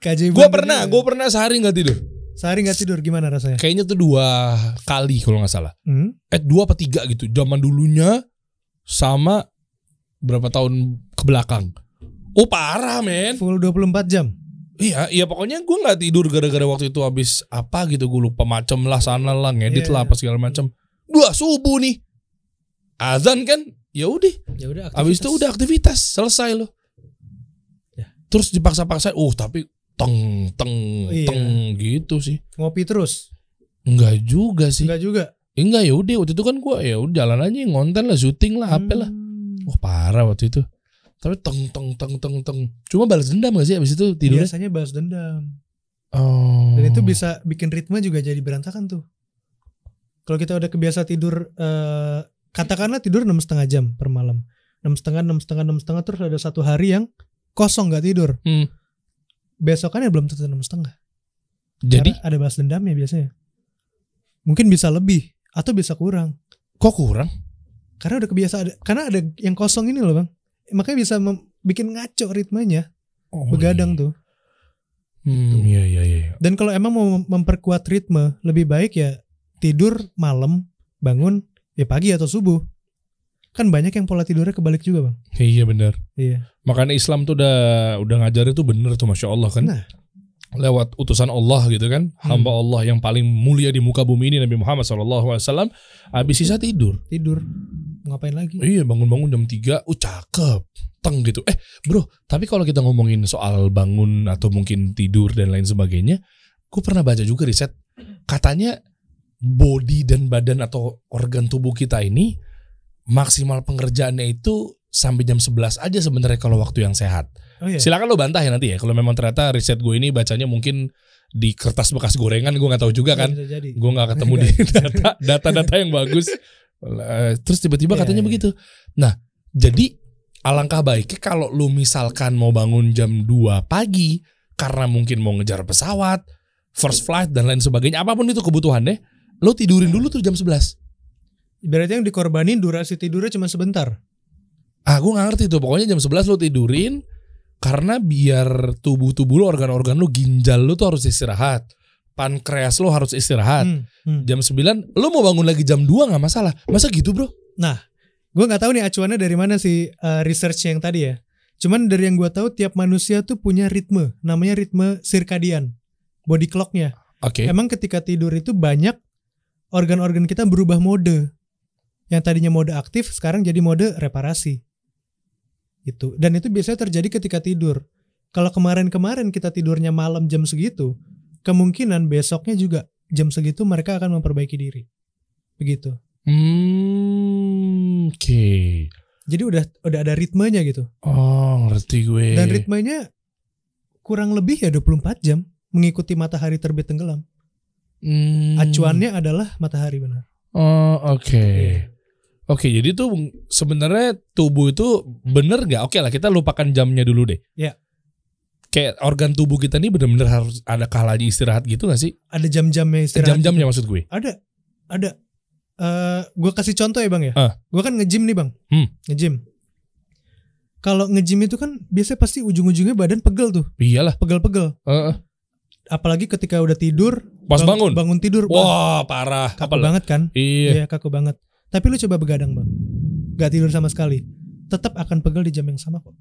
gue pernah, ya. gue pernah sehari nggak tidur. Sehari nggak tidur gimana rasanya? Kayaknya tuh dua kali kalau nggak salah. Hmm? Eh dua apa tiga gitu. Zaman dulunya sama berapa tahun ke belakang. Oh parah men Full 24 jam Iya, iya pokoknya gue nggak tidur gara-gara waktu itu habis apa gitu gue lupa macem lah sana lah ngedit yeah. lah iya. apa segala macem. Dua subuh nih, azan kan? Ya udah. Ya Habis itu udah aktivitas selesai loh. Ya. Terus dipaksa-paksa, oh tapi teng teng iya. teng gitu sih. Ngopi terus? Enggak juga sih. Enggak juga. Enggak eh, ya udah waktu itu kan gue ya udah jalan aja ngonten lah syuting lah hmm. apa lah. Wah parah waktu itu. Tapi teng teng teng teng teng. Cuma balas dendam gak sih abis itu tidur Biasanya balas dendam. Oh. Dan itu bisa bikin ritme juga jadi berantakan tuh. Kalau kita udah kebiasa tidur eh, katakanlah tidur enam setengah jam per malam, enam setengah enam setengah enam setengah terus ada satu hari yang kosong gak tidur. Hmm. Besokannya belum tentu enam setengah. Jadi Karena ada balas dendam ya biasanya. Mungkin bisa lebih atau bisa kurang. Kok kurang? Karena udah kebiasa karena ada yang kosong ini loh bang makanya bisa bikin ngaco ritmenya oh, begadang iya. tuh hmm, gitu. iya, iya, iya, iya. dan kalau emang mau memperkuat ritme lebih baik ya tidur malam bangun ya pagi atau subuh kan banyak yang pola tidurnya kebalik juga bang iya benar iya makanya Islam tuh udah udah ngajarin tuh bener tuh masya Allah kan nah lewat utusan Allah gitu kan hmm. hamba Allah yang paling mulia di muka bumi ini Nabi Muhammad SAW habis sisa tidur tidur ngapain lagi iya bangun-bangun jam tiga uh cakep teng gitu eh bro tapi kalau kita ngomongin soal bangun atau mungkin tidur dan lain sebagainya gue pernah baca juga riset katanya body dan badan atau organ tubuh kita ini maksimal pengerjaannya itu sampai jam 11 aja sebenarnya kalau waktu yang sehat. Oh, iya. Silakan lo bantah ya nanti ya. Kalau memang ternyata riset gue ini bacanya mungkin di kertas bekas gorengan gue nggak tahu juga iya, kan. Ya, gue nggak ketemu di data data yang bagus. Eh, terus tiba-tiba iya, katanya iya, iya, begitu. Nah, jadi alangkah baiknya kalau lo misalkan mau bangun jam 2 pagi karena mungkin mau ngejar pesawat, first flight dan lain sebagainya, apapun itu kebutuhannya, lo tidurin dulu tuh jam 11. Berarti yang dikorbanin durasi tidurnya cuma sebentar ah gue gak ngerti tuh pokoknya jam 11 lo tidurin karena biar tubuh-tubuh lo organ-organ lo ginjal lo tuh harus istirahat pankreas lo harus istirahat hmm, hmm. jam 9 lo mau bangun lagi jam 2 gak masalah masa gitu bro nah gue gak tahu nih acuannya dari mana sih uh, research yang tadi ya cuman dari yang gue tahu tiap manusia tuh punya ritme namanya ritme sirkadian body clocknya okay. emang ketika tidur itu banyak organ-organ kita berubah mode yang tadinya mode aktif sekarang jadi mode reparasi itu dan itu biasanya terjadi ketika tidur kalau kemarin-kemarin kita tidurnya malam jam segitu kemungkinan besoknya juga jam segitu mereka akan memperbaiki diri begitu hmm, oke okay. jadi udah udah ada ritmenya gitu oh ngerti gue dan ritmenya kurang lebih ya 24 jam mengikuti matahari terbit tenggelam hmm. acuannya adalah matahari benar oh oke okay. Iya. Oke, jadi tuh sebenarnya tubuh itu bener gak? Oke lah, kita lupakan jamnya dulu deh. Iya. Kayak organ tubuh kita ini bener-bener harus ada kalanya istirahat gitu gak sih? Ada jam-jamnya istirahat. Jam-jamnya gitu. maksud gue. Ada, ada. Uh, eh, gue kasih contoh ya bang ya. Uh. Ah. Gue kan ngejim nih bang. Hmm. Ngejim. Kalau ngejim itu kan biasanya pasti ujung-ujungnya badan pegel tuh. Iyalah. Pegel-pegel. Uh. Apalagi ketika udah tidur. Pas bangun. Bangun tidur. Wah wow, parah. Kaku Apalah. banget kan? Iya. Iya kaku banget tapi lu coba begadang bang, gak tidur sama sekali, tetap akan pegel di jam yang sama kok.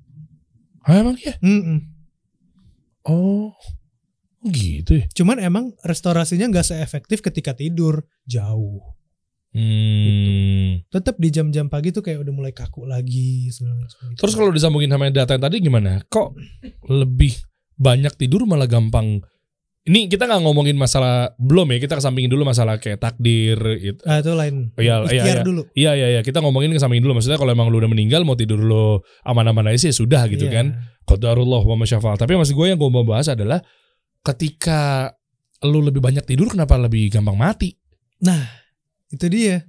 Ah, emang ya? Mm -mm. Oh, gitu ya. Cuman emang restorasinya nggak seefektif ketika tidur jauh. Hmm. Gitu. Tetap di jam-jam pagi tuh kayak udah mulai kaku lagi. Gitu. Terus kalau disambungin sama data yang tadi gimana? Kok lebih banyak tidur malah gampang ini kita nggak ngomongin masalah belum ya, kita kesampingin dulu masalah kayak takdir itu. Ah, itu lain. Oh, iya, iya, iya. dulu. Iya, iya, iya. Kita ngomongin kesampingin dulu. Maksudnya kalau emang lu udah meninggal mau tidur lu aman-aman aja sih ya sudah gitu yeah. kan. Qadarullah wa masyafal Tapi maksud gue yang gue mau bahas adalah ketika lu lebih banyak tidur kenapa lebih gampang mati? Nah, itu dia.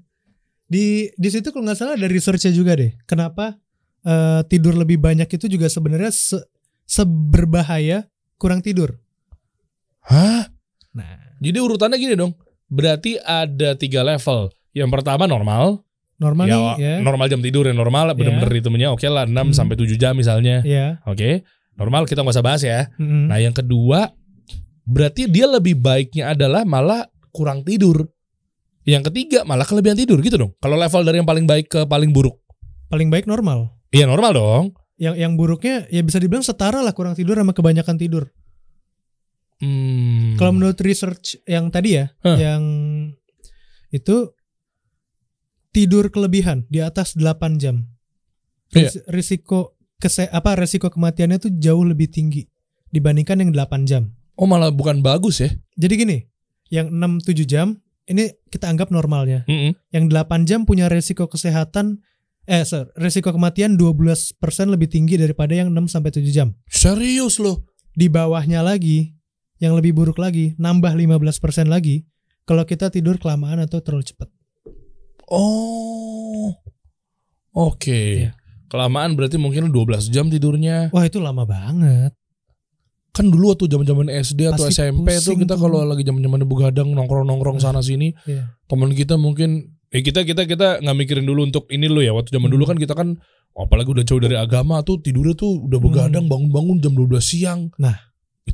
Di di situ kalau nggak salah ada researchnya juga deh. Kenapa uh, tidur lebih banyak itu juga sebenarnya se, seberbahaya kurang tidur. Hah? Nah, jadi urutannya gini dong. Berarti ada tiga level. Yang pertama normal. Normal ya, ya. Normal jam tidur yang normal, ya. bener benar-benar ritmenya oke okay lah 6 hmm. sampai 7 jam misalnya. Ya. Oke. Okay. Normal kita nggak usah bahas ya. Hmm. Nah, yang kedua berarti dia lebih baiknya adalah malah kurang tidur. Yang ketiga malah kelebihan tidur gitu dong. Kalau level dari yang paling baik ke paling buruk. Paling baik normal. Iya normal dong. Yang yang buruknya ya bisa dibilang setara lah kurang tidur sama kebanyakan tidur. Hmm. Kalau menurut research yang tadi ya, huh. yang itu tidur kelebihan di atas 8 jam. Iya. Ris yeah. Risiko kese apa risiko kematiannya tuh jauh lebih tinggi dibandingkan yang 8 jam. Oh, malah bukan bagus ya. Jadi gini, yang 6 7 jam ini kita anggap normalnya. Mm -hmm. Yang 8 jam punya risiko kesehatan eh sorry, risiko kematian 12% lebih tinggi daripada yang 6 sampai 7 jam. Serius loh. Di bawahnya lagi yang lebih buruk lagi, nambah 15% lagi kalau kita tidur kelamaan atau terlalu cepat. Oh. Oke. Okay. Ya. Kelamaan berarti mungkin 12 jam tidurnya. Wah, itu lama banget. Kan dulu waktu zaman-zaman SD Pasti atau SMP tuh kita kalau lagi zaman-zaman begadang nongkrong-nongkrong sana sini, ya. teman kita mungkin eh kita kita kita nggak mikirin dulu untuk ini lo ya. Waktu zaman hmm. dulu kan kita kan oh, apalagi udah jauh dari agama tuh tidurnya tuh udah hmm. begadang bangun-bangun jam 12 siang. Nah,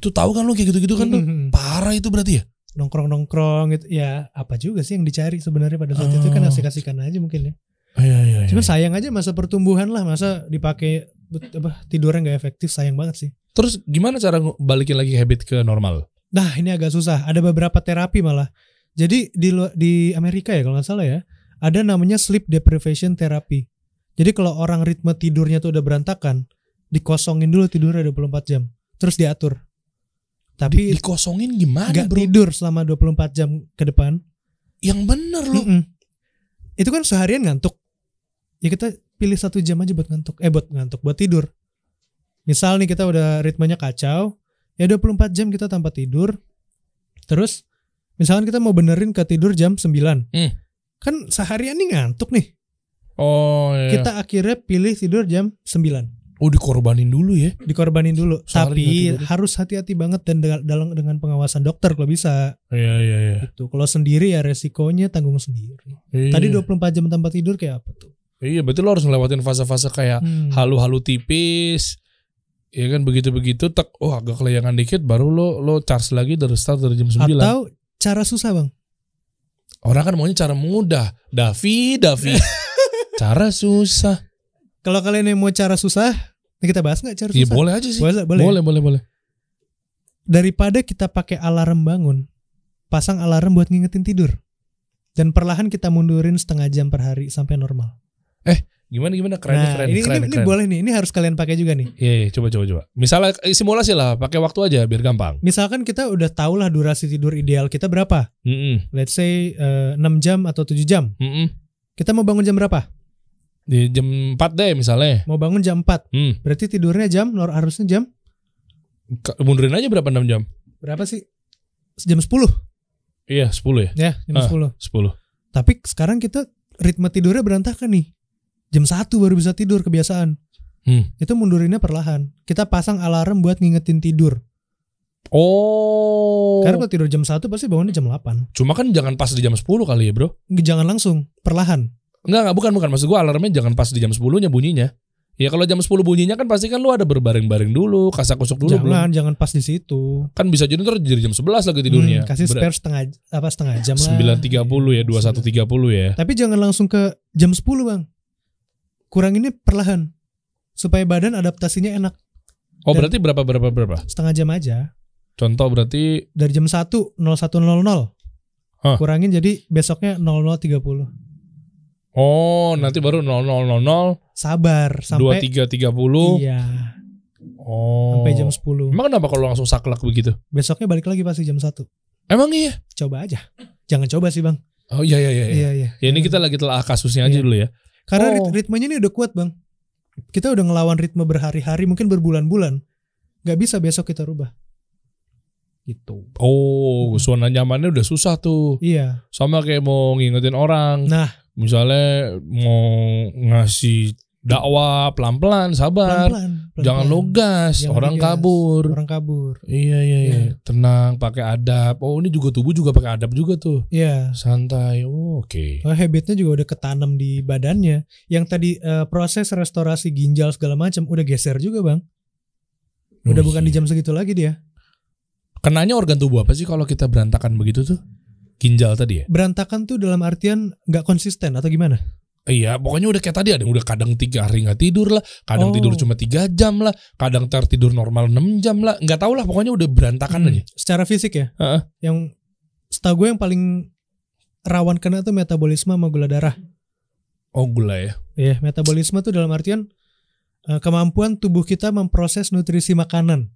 itu tahu kan lo kayak gitu-gitu kan mm -hmm. Parah itu berarti ya? Nongkrong-nongkrong gitu. Ya apa juga sih yang dicari sebenarnya pada saat oh. itu kan oh. asik-asikan aja mungkin ya. Oh, iya, iya, Cuman iya. sayang aja masa pertumbuhan lah masa dipakai apa tidurnya nggak efektif sayang banget sih. Terus gimana cara balikin lagi habit ke normal? Nah ini agak susah. Ada beberapa terapi malah. Jadi di di Amerika ya kalau nggak salah ya ada namanya sleep deprivation therapy. Jadi kalau orang ritme tidurnya tuh udah berantakan, dikosongin dulu tidurnya 24 jam, terus diatur. Tapi dikosongin gimana, gak Bro? tidur selama 24 jam ke depan. Yang bener loh. Mm -mm. Itu kan seharian ngantuk. Ya kita pilih satu jam aja buat ngantuk. Eh buat ngantuk, buat tidur. Misal nih kita udah ritmenya kacau, ya 24 jam kita tanpa tidur. Terus misalkan kita mau benerin ke tidur jam 9. Mm. Kan seharian nih ngantuk nih. Oh iya. iya. Kita akhirnya pilih tidur jam 9. Oh dikorbanin dulu ya? Dikorbanin dulu. Soalnya Tapi gitu. harus hati-hati banget dan dalam dengan pengawasan dokter kalau bisa. Iya iya iya. Itu kalau sendiri ya resikonya tanggung sendiri. Iya. Tadi 24 jam tanpa tidur kayak apa tuh? Iya, berarti lo harus ngelewatin fase-fase kayak halu hmm. halu-halu tipis. Ya kan begitu-begitu tek oh agak kelayangan dikit baru lo lo charge lagi dari start dari jam 9. Atau cara susah, Bang. Orang kan maunya cara mudah. Davi, Davi. cara susah. Kalau kalian yang mau cara susah, ini kita bahas nggak cara Ya, boleh aja sih. Boleh, boleh, ya? boleh, boleh, boleh. Daripada kita pakai alarm bangun, pasang alarm buat ngingetin tidur. Dan perlahan kita mundurin setengah jam per hari sampai normal. Eh, gimana gimana keren nah, keren, ini, keren, ini, keren. ini boleh nih ini harus kalian pakai juga nih iya yeah, coba coba coba misalnya eh, simulasi lah pakai waktu aja biar gampang misalkan kita udah tau lah durasi tidur ideal kita berapa mm -mm. let's say uh, eh, 6 jam atau 7 jam mm -mm. kita mau bangun jam berapa di jam 4 deh misalnya. Mau bangun jam 4. Hmm. Berarti tidurnya jam, nor harusnya jam? Mundurin aja berapa 6 jam? Berapa sih? Jam 10. Iya, 10 ya. Ya, jam ah, 10. 10. Tapi sekarang kita ritme tidurnya berantakan nih. Jam 1 baru bisa tidur kebiasaan. Hmm. Itu mundurinnya perlahan. Kita pasang alarm buat ngingetin tidur. Oh. Karena kalau tidur jam satu pasti bangunnya jam 8. Cuma kan jangan pas di jam 10 kali ya, Bro. Jangan langsung, perlahan. Enggak, enggak, bukan, bukan. Maksud gue alarmnya jangan pas di jam 10-nya bunyinya. Ya kalau jam 10 bunyinya kan pasti kan lu ada berbaring-baring dulu, kasak kusuk dulu. Jangan, belum. jangan pas di situ. Kan bisa jadi ntar jadi jam 11 lagi tidurnya. Hmm, kasih spare setengah apa setengah jam 9, lah. 9.30 ya, 21.30 ya. Tapi jangan langsung ke jam 10, Bang. Kurang ini perlahan supaya badan adaptasinya enak. Oh, Dan berarti berapa berapa berapa? Setengah jam aja. Contoh berarti dari jam 1 01.00. Huh. Kurangin jadi besoknya 00.30. Oh, nanti baru 0000 sabar sampai 23.30. Iya. Oh. Sampai jam 10. Emang kenapa kalau langsung saklek begitu? Besoknya balik lagi pasti jam 1. Emang iya? Coba aja. Jangan coba sih, Bang. Oh iya iya iya. Iya iya. iya. Ya ini iya. kita lagi telah kasusnya iya. aja dulu ya. Karena oh. ritmenya ini udah kuat, Bang. Kita udah ngelawan ritme berhari-hari mungkin berbulan-bulan. Gak bisa besok kita rubah gitu. Oh, suasana nyamannya udah susah tuh. Iya. Sama kayak mau ngingetin orang. Nah, misalnya mau ngasih dakwah pelan-pelan sabar pelan-pelan, pelan-pelan. jangan logas jangan orang digas. kabur orang kabur iya iya, iya. Yeah. tenang pakai adab oh ini juga tubuh juga pakai adab juga tuh iya yeah. santai oh, oke okay. Oh, habitnya juga udah ketanam di badannya yang tadi uh, proses restorasi ginjal segala macam udah geser juga bang udah oh, bukan iya. di jam segitu lagi dia kenanya organ tubuh apa sih kalau kita berantakan begitu tuh ginjal tadi ya? Berantakan tuh dalam artian nggak konsisten atau gimana? Iya, pokoknya udah kayak tadi ada yang udah kadang tiga hari nggak tidur lah, kadang oh. tidur cuma tiga jam lah, kadang tertidur normal 6 jam lah, nggak tau lah pokoknya udah berantakan hmm. aja. Secara fisik ya, uh-uh. yang setahu gue yang paling rawan kena tuh metabolisme sama gula darah. Oh gula ya? Iya, metabolisme tuh dalam artian eh, kemampuan tubuh kita memproses nutrisi makanan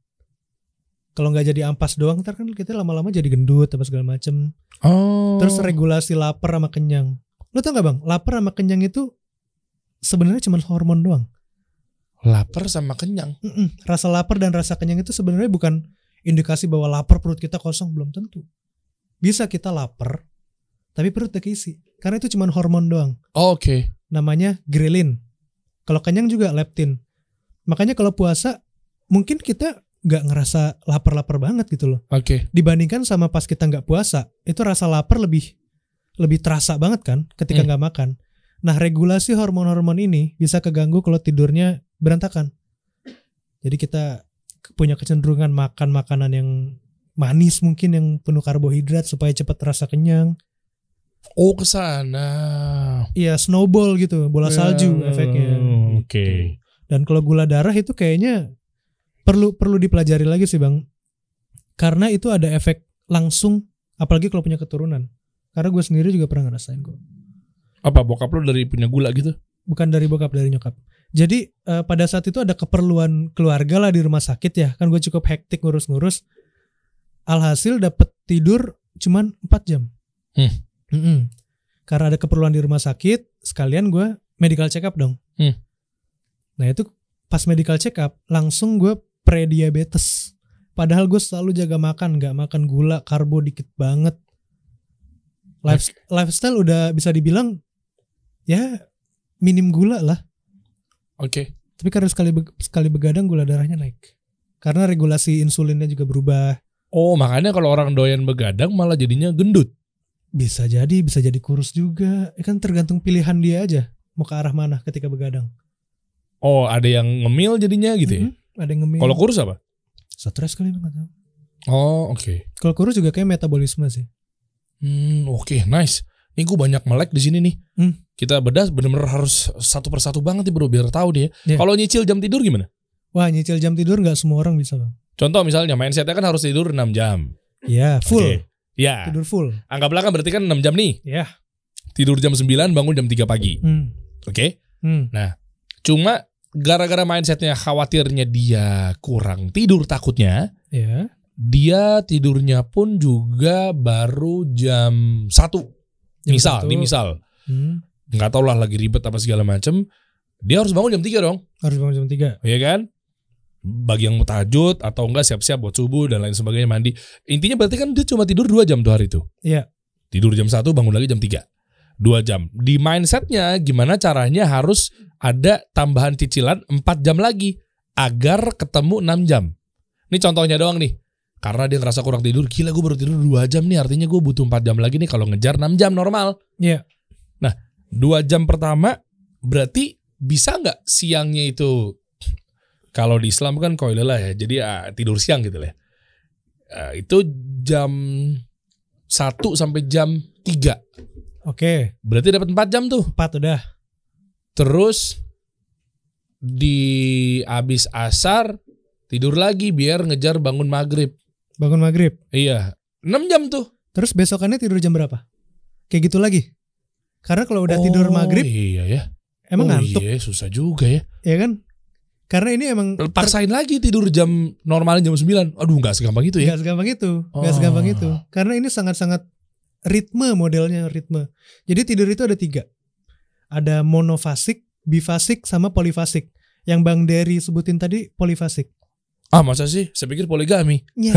kalau nggak jadi ampas doang ntar kan kita lama-lama jadi gendut apa segala macem oh. terus regulasi lapar sama kenyang lo tau nggak bang lapar sama kenyang itu sebenarnya cuma hormon doang lapar sama kenyang Mm-mm. rasa lapar dan rasa kenyang itu sebenarnya bukan indikasi bahwa lapar perut kita kosong belum tentu bisa kita lapar tapi perut tak karena itu cuma hormon doang oh, oke okay. namanya ghrelin kalau kenyang juga leptin makanya kalau puasa mungkin kita nggak ngerasa lapar-lapar banget gitu loh. Oke. Okay. Dibandingkan sama pas kita nggak puasa, itu rasa lapar lebih lebih terasa banget kan ketika hmm. nggak hmm. makan. Nah regulasi hormon-hormon ini bisa keganggu kalau tidurnya berantakan. Jadi kita punya kecenderungan makan makanan yang manis mungkin yang penuh karbohidrat supaya cepat terasa kenyang. Oh ke sana. Iya snowball gitu, bola salju ya efeknya. Oke. Okay. Gitu. Dan kalau gula darah itu kayaknya perlu perlu dipelajari lagi sih bang karena itu ada efek langsung apalagi kalau punya keturunan karena gue sendiri juga pernah ngerasain kok apa bokap lo dari punya gula gitu bukan dari bokap dari nyokap jadi uh, pada saat itu ada keperluan keluarga lah di rumah sakit ya kan gue cukup hektik ngurus-ngurus alhasil dapat tidur cuman 4 jam hmm. Mm -mm. karena ada keperluan di rumah sakit sekalian gue medical check up dong hmm. nah itu pas medical check up langsung gue prediabetes. Padahal gue selalu jaga makan, nggak makan gula, karbo dikit banget. Life, lifestyle udah bisa dibilang ya minim gula lah. Oke. Okay. Tapi karena sekali sekali begadang gula darahnya naik. Karena regulasi insulinnya juga berubah. Oh, makanya kalau orang doyan begadang malah jadinya gendut. Bisa jadi, bisa jadi kurus juga. Ya kan tergantung pilihan dia aja mau ke arah mana ketika begadang. Oh, ada yang ngemil jadinya gitu mm -hmm. ya. Ada yang ngemil. Kalau kurus apa? Stres kali enggak tahu. Oh oke. Okay. Kalau kurus juga kayak metabolisme sih. Hmm oke okay, nice. Ini gue banyak melek di sini nih. Hmm. Kita bedah bener-bener harus satu persatu banget nih bro biar tahu dia. Ya. Yeah. Kalau nyicil jam tidur gimana? Wah nyicil jam tidur nggak semua orang bisa bang. Contoh misalnya mindsetnya kan harus tidur 6 jam. Iya yeah, full. Okay. Ya. Tidur full. Anggaplah kan berarti kan 6 jam nih. Iya. Tidur jam 9, bangun jam 3 pagi. Hmm. Oke. Okay? Hmm. Nah, cuma gara-gara mindsetnya khawatirnya dia kurang tidur takutnya yeah. dia tidurnya pun juga baru jam satu misal satu. nih misal hmm. tau lah lagi ribet apa segala macem dia harus bangun jam tiga dong harus bangun jam tiga, iya kan bagi yang mau tajud atau enggak siap-siap buat subuh dan lain sebagainya mandi intinya berarti kan dia cuma tidur dua jam tuh hari itu iya yeah. tidur jam satu bangun lagi jam tiga dua jam. Di mindsetnya gimana caranya harus ada tambahan cicilan 4 jam lagi agar ketemu 6 jam. Ini contohnya doang nih. Karena dia ngerasa kurang tidur, gila gue baru tidur 2 jam nih, artinya gue butuh 4 jam lagi nih kalau ngejar 6 jam normal. Iya. Yeah. Nah, 2 jam pertama berarti bisa nggak siangnya itu kalau di Islam kan koilalah ya, jadi ya, tidur siang gitu lah. Ya. Ah, itu jam 1 sampai jam 3 Oke. Berarti dapat 4 jam tuh. 4 udah. Terus di abis asar tidur lagi biar ngejar bangun maghrib. Bangun maghrib? Iya. 6 jam tuh. Terus besokannya tidur jam berapa? Kayak gitu lagi. Karena kalau udah oh, tidur maghrib. Iya ya. Emang oh, iya, ngantuk. Iya susah juga ya. Iya kan? Karena ini emang paksain lagi tidur jam normalnya jam 9. Aduh nggak segampang itu ya. Nggak segampang itu. Nggak oh. segampang itu. Karena ini sangat-sangat ritme modelnya ritme. Jadi tidur itu ada tiga. Ada monofasik, bifasik, sama polifasik. Yang Bang Dery sebutin tadi polifasik. Ah masa sih? Saya pikir poligami. Ya.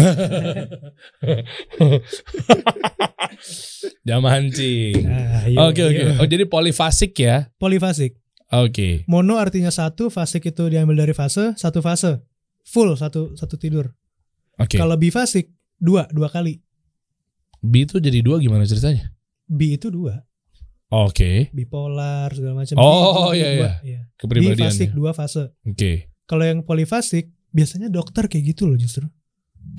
Jaman sih Oke oke. Iya. Oh jadi polifasik ya? Polifasik. Oke. Okay. Mono artinya satu, fasik itu diambil dari fase, satu fase. Full satu satu tidur. Oke. Okay. Kalau bifasik dua dua kali. B itu jadi dua gimana ceritanya? B itu dua. Oke. Okay. Bipolar segala macam. Oh iya iya. iya. Kepribadian. Bifasik ya. dua fase. Oke. Okay. Kalau yang polifasik biasanya dokter kayak gitu loh justru.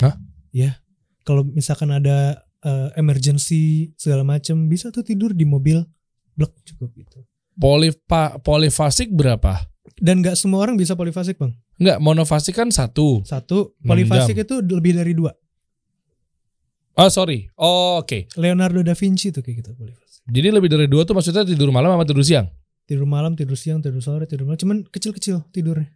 Hah? Ya. Kalau misalkan ada uh, emergency segala macam bisa tuh tidur di mobil blok cukup gitu. Polifa polifasik berapa? Dan nggak semua orang bisa polifasik bang. Nggak monofasik kan satu. Satu. Polifasik itu lebih dari dua. Oh sorry. Oh oke. Okay. Leonardo da Vinci tuh kayak gitu boleh. Jadi lebih dari dua tuh maksudnya tidur malam sama tidur siang? Tidur malam, tidur siang, tidur sore, tidur malam. Cuman kecil-kecil tidurnya.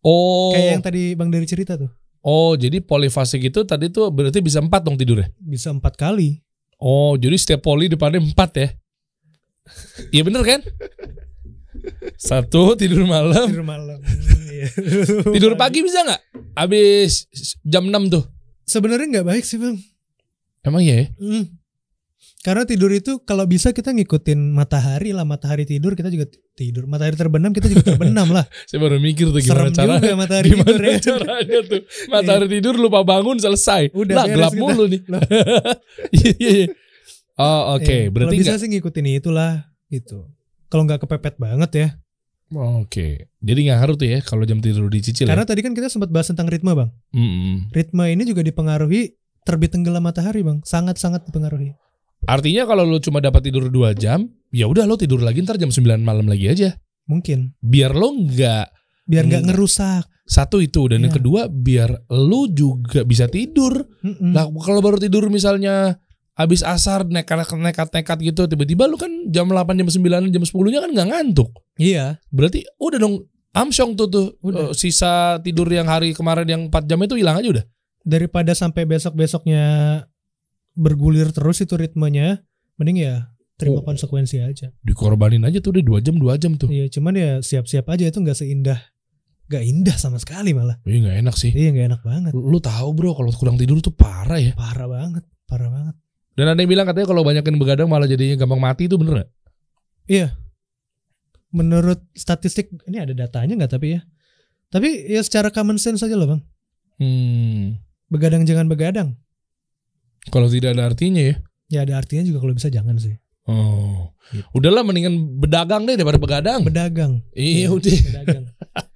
Oh. Kayak yang tadi Bang dari cerita tuh. Oh jadi polifase gitu tadi tuh berarti bisa empat dong tidurnya? Bisa empat kali. Oh jadi setiap poli depannya empat ya? Iya bener kan? Satu tidur malam. Tidur malam. Iya. tidur pagi bisa nggak? Abis jam 6 tuh sebenarnya nggak baik sih bang emang iya ya mm. karena tidur itu kalau bisa kita ngikutin matahari lah matahari tidur kita juga tidur matahari terbenam kita juga terbenam lah saya baru mikir tuh gimana Serem cara juga matahari gimana tidur ya. caranya tuh iya. matahari tidur lupa bangun selesai udah lah, gelap kita. Gitu. mulu nih iya, oh oke okay. eh, berarti kalau bisa gak... sih ngikutin itu lah, gitu kalau nggak kepepet banget ya Oh, oke, jadi nggak harus tuh ya kalau jam tidur dicicil. Ya? Karena ya? tadi kan kita sempat bahas tentang ritme bang. Mm -hmm. Ritme ini juga dipengaruhi terbit tenggelam matahari bang, sangat sangat dipengaruhi. Artinya kalau lo cuma dapat tidur dua jam, ya udah lo tidur lagi ntar jam 9 malam lagi aja. Mungkin. Biar lo nggak biar nggak mm. ngerusak satu itu dan yeah. yang iya. kedua biar lo juga bisa tidur mm -mm. nah kalau baru tidur misalnya habis asar nekat-nekat gitu tiba-tiba lu kan jam 8 jam 9 jam 10-nya kan nggak ngantuk. Iya. Berarti udah dong amsyong tuh tuh udah. Eh, sisa tidur yang hari kemarin yang 4 jam itu hilang aja udah. Daripada sampai besok-besoknya bergulir terus itu ritmenya, mending ya terima oh, konsekuensi aja. Dikorbanin aja tuh udah dua jam dua jam tuh. Iya, cuman ya siap-siap aja itu nggak seindah gak indah sama sekali malah. Iya gak enak sih. Iya gak enak banget. Lu tahu bro kalau kurang tidur tuh parah ya. Parah banget, parah banget. Dan ada yang bilang katanya kalau banyakin begadang malah jadinya gampang mati itu bener gak? Iya. Menurut statistik ini ada datanya nggak tapi ya? Tapi ya secara common sense aja loh bang. Hmm. Begadang jangan begadang. Kalau tidak ada artinya ya? Ya ada artinya juga kalau bisa jangan sih. Oh. Gitu. Udahlah mendingan berdagang deh daripada begadang. Bedagang. Iya, iya udah.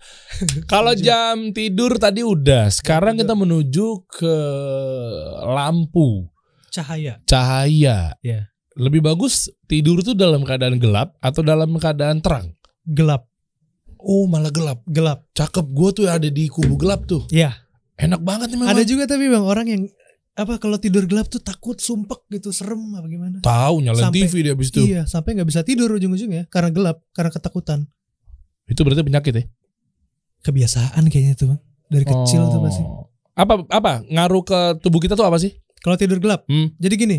Kalau iya. jam tidur tadi udah, sekarang iya, kita menuju ke lampu. Cahaya. Cahaya. Ya. Lebih bagus tidur tuh dalam keadaan gelap atau dalam keadaan terang? Gelap. Oh malah gelap. Gelap. Cakep gue tuh ada di kubu gelap tuh. Ya. Enak banget nih memang. Ada juga tapi bang orang yang apa kalau tidur gelap tuh takut sumpek gitu serem apa gimana? Tahu nyalain sampai, TV dia abis itu. Iya, sampai nggak bisa tidur ujung-ujungnya karena gelap, karena ketakutan. Itu berarti penyakit ya? Kebiasaan kayaknya tuh, Bang. Dari oh. kecil tuh pasti. Oh. Apa apa ngaruh ke tubuh kita tuh apa sih? Kalau tidur gelap. Hmm. Jadi gini.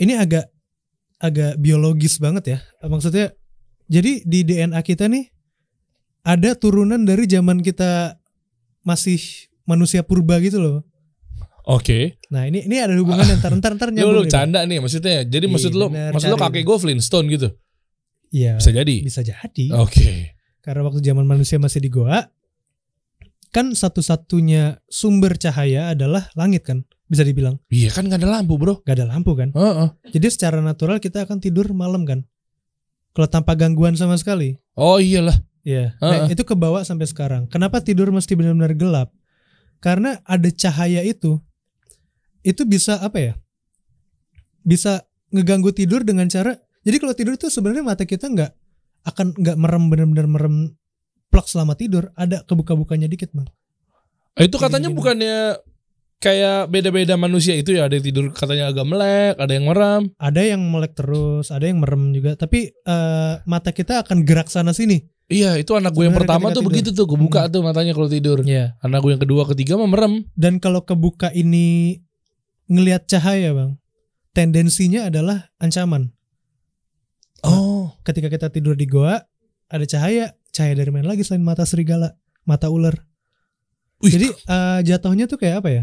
Ini agak agak biologis banget ya. Maksudnya jadi di DNA kita nih ada turunan dari zaman kita masih manusia purba gitu loh. Oke. Okay. Nah ini ini ada hubungan yang ntar ntar nyambung. Lu, canda nih maksudnya. Jadi iya, maksud lo, maksud lo kakek gue Flintstone gitu. Iya. Bisa jadi. Bisa jadi. Oke. Okay. Karena waktu zaman manusia masih di goa, kan satu-satunya sumber cahaya adalah langit kan bisa dibilang. Iya kan gak ada lampu bro. Gak ada lampu kan. Uh -uh. Jadi secara natural kita akan tidur malam kan. Kalau tanpa gangguan sama sekali. Oh iyalah. Iya. Uh -uh. Nah, itu kebawa sampai sekarang. Kenapa tidur mesti benar-benar gelap? Karena ada cahaya itu. Itu bisa apa ya? Bisa ngeganggu tidur dengan cara. Jadi kalau tidur itu sebenarnya mata kita nggak akan nggak merem benar-benar merem plak selama tidur. Ada kebuka-bukanya dikit bang. Itu katanya bukannya kayak beda-beda manusia itu ya ada yang tidur katanya agak melek ada yang merem ada yang melek terus ada yang merem juga tapi uh, mata kita akan gerak sana sini iya itu anak gue yang pertama tuh tidur. begitu tuh kebuka hmm. tuh matanya kalau tidur yeah. anak gue yang kedua ketiga mah merem dan kalau kebuka ini ngelihat cahaya bang tendensinya adalah ancaman nah, oh ketika kita tidur di goa ada cahaya cahaya dari mana lagi selain mata serigala mata ular Wih. jadi uh, jatuhnya tuh kayak apa ya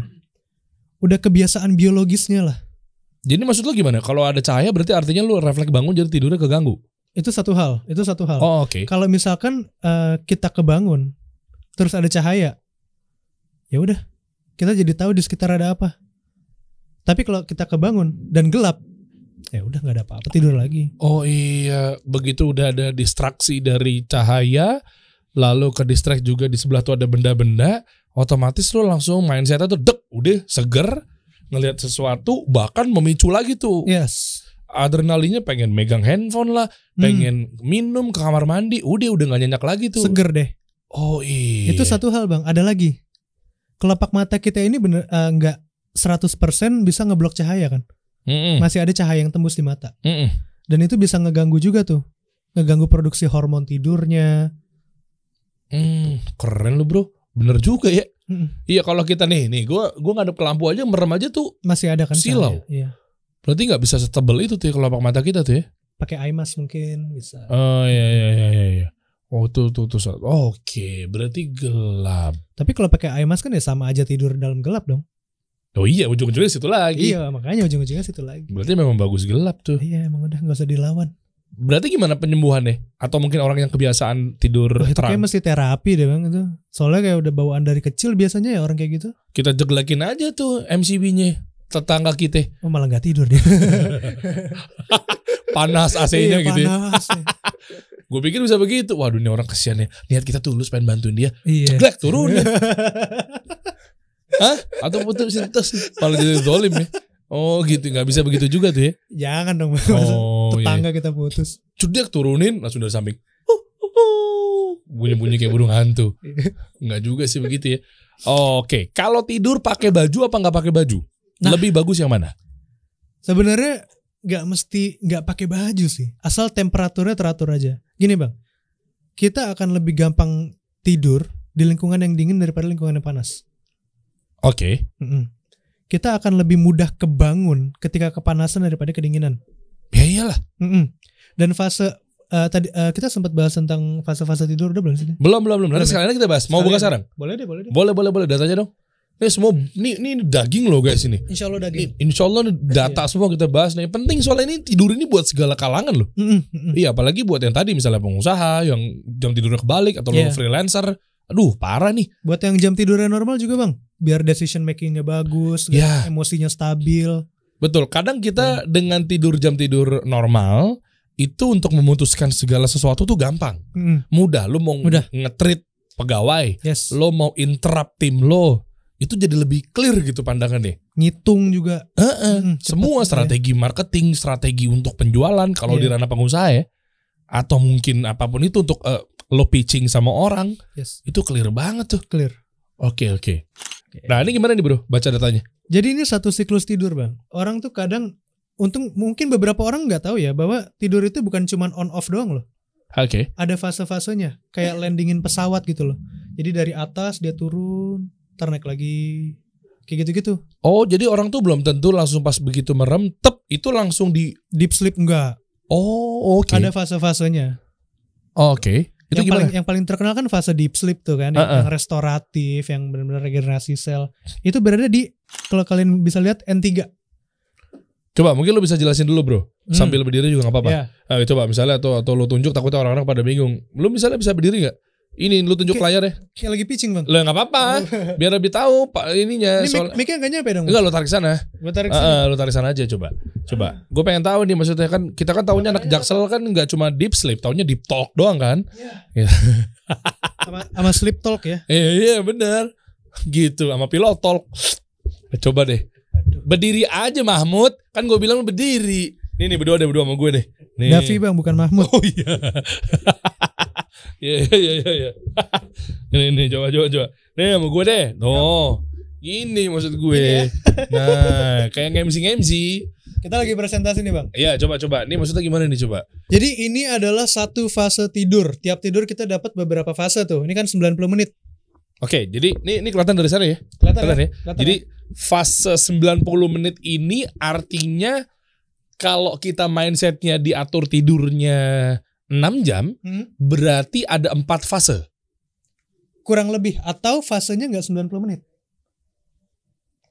udah kebiasaan biologisnya lah. Jadi maksud lo gimana? Kalau ada cahaya berarti artinya lo refleks bangun jadi tidurnya keganggu. Itu satu hal, itu satu hal. Oh, oke. Okay. Kalau misalkan uh, kita kebangun terus ada cahaya, ya udah kita jadi tahu di sekitar ada apa. Tapi kalau kita kebangun dan gelap, ya udah nggak ada apa-apa tidur lagi. Oh iya, begitu udah ada distraksi dari cahaya, lalu ke distract juga di sebelah tuh ada benda-benda, otomatis lo langsung mindsetnya tuh dek udah seger ngelihat sesuatu bahkan memicu lagi tuh yes adrenalinnya pengen megang handphone lah hmm. pengen hmm. minum ke kamar mandi udah udah nggak nyenyak lagi tuh seger deh oh iya itu satu hal bang ada lagi kelopak mata kita ini bener eh, nggak uh, 100% bisa ngeblok cahaya kan mm -mm. masih ada cahaya yang tembus di mata mm -mm. dan itu bisa ngeganggu juga tuh ngeganggu produksi hormon tidurnya mm, keren lu bro bener juga ya iya kalau kita nih nih gue gue ngadep ke lampu aja merem aja tuh masih ada kan silau ya. iya. berarti nggak bisa setebel itu tuh ya kelopak mata kita tuh ya pakai eye mask mungkin bisa oh iya iya iya iya, iya. Oh tuh tuh tuh. Oh, Oke, okay. berarti gelap. Tapi kalau pakai eye mask kan ya sama aja tidur dalam gelap dong. Oh iya, ujung-ujungnya situ lagi. Iya, makanya ujung-ujungnya situ lagi. Berarti memang bagus gelap tuh. Iya, emang udah nggak usah dilawan. Berarti gimana penyembuhannya? Atau mungkin orang yang kebiasaan tidur oh, terang? Kayak mesti terapi deh bang itu. Soalnya kayak udah bawaan dari kecil biasanya ya orang kayak gitu. Kita jeglekin aja tuh MCB-nya tetangga kita. Oh, malah nggak tidur dia. panas AC-nya iya, gitu. Ya. Iya. Gue pikir bisa begitu. Waduh, ini orang kesian ya. Lihat kita tulus pengen bantuin dia. Iya. Jeglek turun. Hah? Atau putus sintes. Paling jadi zolim ya. Oh gitu, nggak bisa begitu juga tuh ya? Jangan dong, oh, iya. tetangga iya. kita putus. Cudek turunin langsung dari samping. Bunyi-bunyi kayak burung hantu. Nggak juga sih begitu ya. Oke, okay. kalau tidur pakai baju apa nggak pakai baju? Nah, Lebih bagus yang mana? Sebenarnya nggak mesti nggak pakai baju sih, asal temperaturnya teratur aja. Gini bang, kita akan lebih gampang tidur di lingkungan yang dingin daripada lingkungan yang panas. Oke. Okay. Mm -mm kita akan lebih mudah kebangun ketika kepanasan daripada kedinginan. Ya iyalah. Mm -mm. Dan fase uh, tadi uh, kita sempat bahas tentang fase-fase tidur udah belum sih? Belum belum belum. Nanti ya? kita bahas. Mau buka sekarang? Boleh deh boleh deh. Boleh boleh boleh datanya dong. Ini semua ini ini daging loh guys ini. Insya Allah daging. Ini, insya Allah iya. data semua kita bahas nih. Penting soalnya ini tidur ini buat segala kalangan loh. Iya apalagi buat yang tadi misalnya pengusaha yang jam tidurnya kebalik atau yeah. freelancer. Aduh parah nih. Buat yang jam tidurnya normal juga bang biar decision makingnya bagus, yeah. emosinya stabil. Betul. Kadang kita hmm. dengan tidur jam tidur normal itu untuk memutuskan segala sesuatu tuh gampang, hmm. mudah. Lo mau mudah. ngetrit pegawai, yes. lo mau interrupt tim lo, itu jadi lebih clear gitu pandangannya. Ngitung juga. Uh -uh. Hmm, semua gitu ya. strategi ya. marketing, strategi untuk penjualan kalau yeah. di iya. ranah pengusaha ya, atau mungkin apapun itu untuk uh, lo pitching sama orang, yes. itu clear banget tuh. Clear. Oke okay, oke. Okay. Nah ini gimana nih bro, baca datanya? Jadi ini satu siklus tidur bang. Orang tuh kadang, untung mungkin beberapa orang nggak tahu ya bahwa tidur itu bukan cuman on off doang loh. Oke. Okay. Ada fase-fasenya, kayak landingin pesawat gitu loh. Jadi dari atas dia turun, ternek lagi, kayak gitu-gitu. Oh, jadi orang tuh belum tentu langsung pas begitu merem, tep itu langsung di deep sleep enggak. Oh, oke. Okay. Ada fase-fasenya. Oh, oke. Okay. Itu yang gimana? paling yang paling terkenal kan fase deep sleep tuh kan, uh -uh. yang restoratif, yang benar-benar regenerasi sel. Itu berada di kalau kalian bisa lihat N3. Coba mungkin lo bisa jelasin dulu bro, hmm. sambil berdiri juga nggak apa-apa. Yeah. Nah, coba misalnya atau atau lo tunjuk takutnya orang-orang pada bingung. Lo misalnya bisa berdiri nggak? Ini lu tunjuk Kay layar ya. Kayak lagi pitching, Bang. Lo enggak apa-apa. biar lebih tahu Pak ininya. Ini soal... mic kayaknya apa nyampe dong? Enggak, lu tarik sana. Gua tarik sana. Uh, lu tarik sana aja coba. Coba. Gue pengen tahu nih maksudnya kan kita kan tahunya anak Jaksel kan enggak cuma deep sleep, tahunya deep talk doang kan? Iya. Yeah. sama sleep talk ya. Iya, yeah, iya yeah, bener gitu sama pilot talk. Coba deh. Berdiri aja Mahmud, kan gue bilang berdiri. Ini nih berdua deh berdua sama gue deh. Nih. Davi bang bukan Mahmud. Oh iya. Iya iya iya iya. Ini ini coba coba coba. Nih sama gue deh. Oh. Gini maksud gue. ya? nah, kayak MC MC. Kita lagi presentasi nih, Bang. Iya, coba coba. Ini maksudnya gimana nih coba? Jadi ini adalah satu fase tidur. Tiap tidur kita dapat beberapa fase tuh. Ini kan 90 menit. Oke, jadi ini ini kelihatan dari sana ya? Kelihatan, kelihatan ya? ya? Kelihatan jadi ya? fase 90 menit ini artinya kalau kita mindsetnya diatur tidurnya 6 jam, hmm? berarti ada 4 fase. Kurang lebih atau fasenya enggak 90 menit.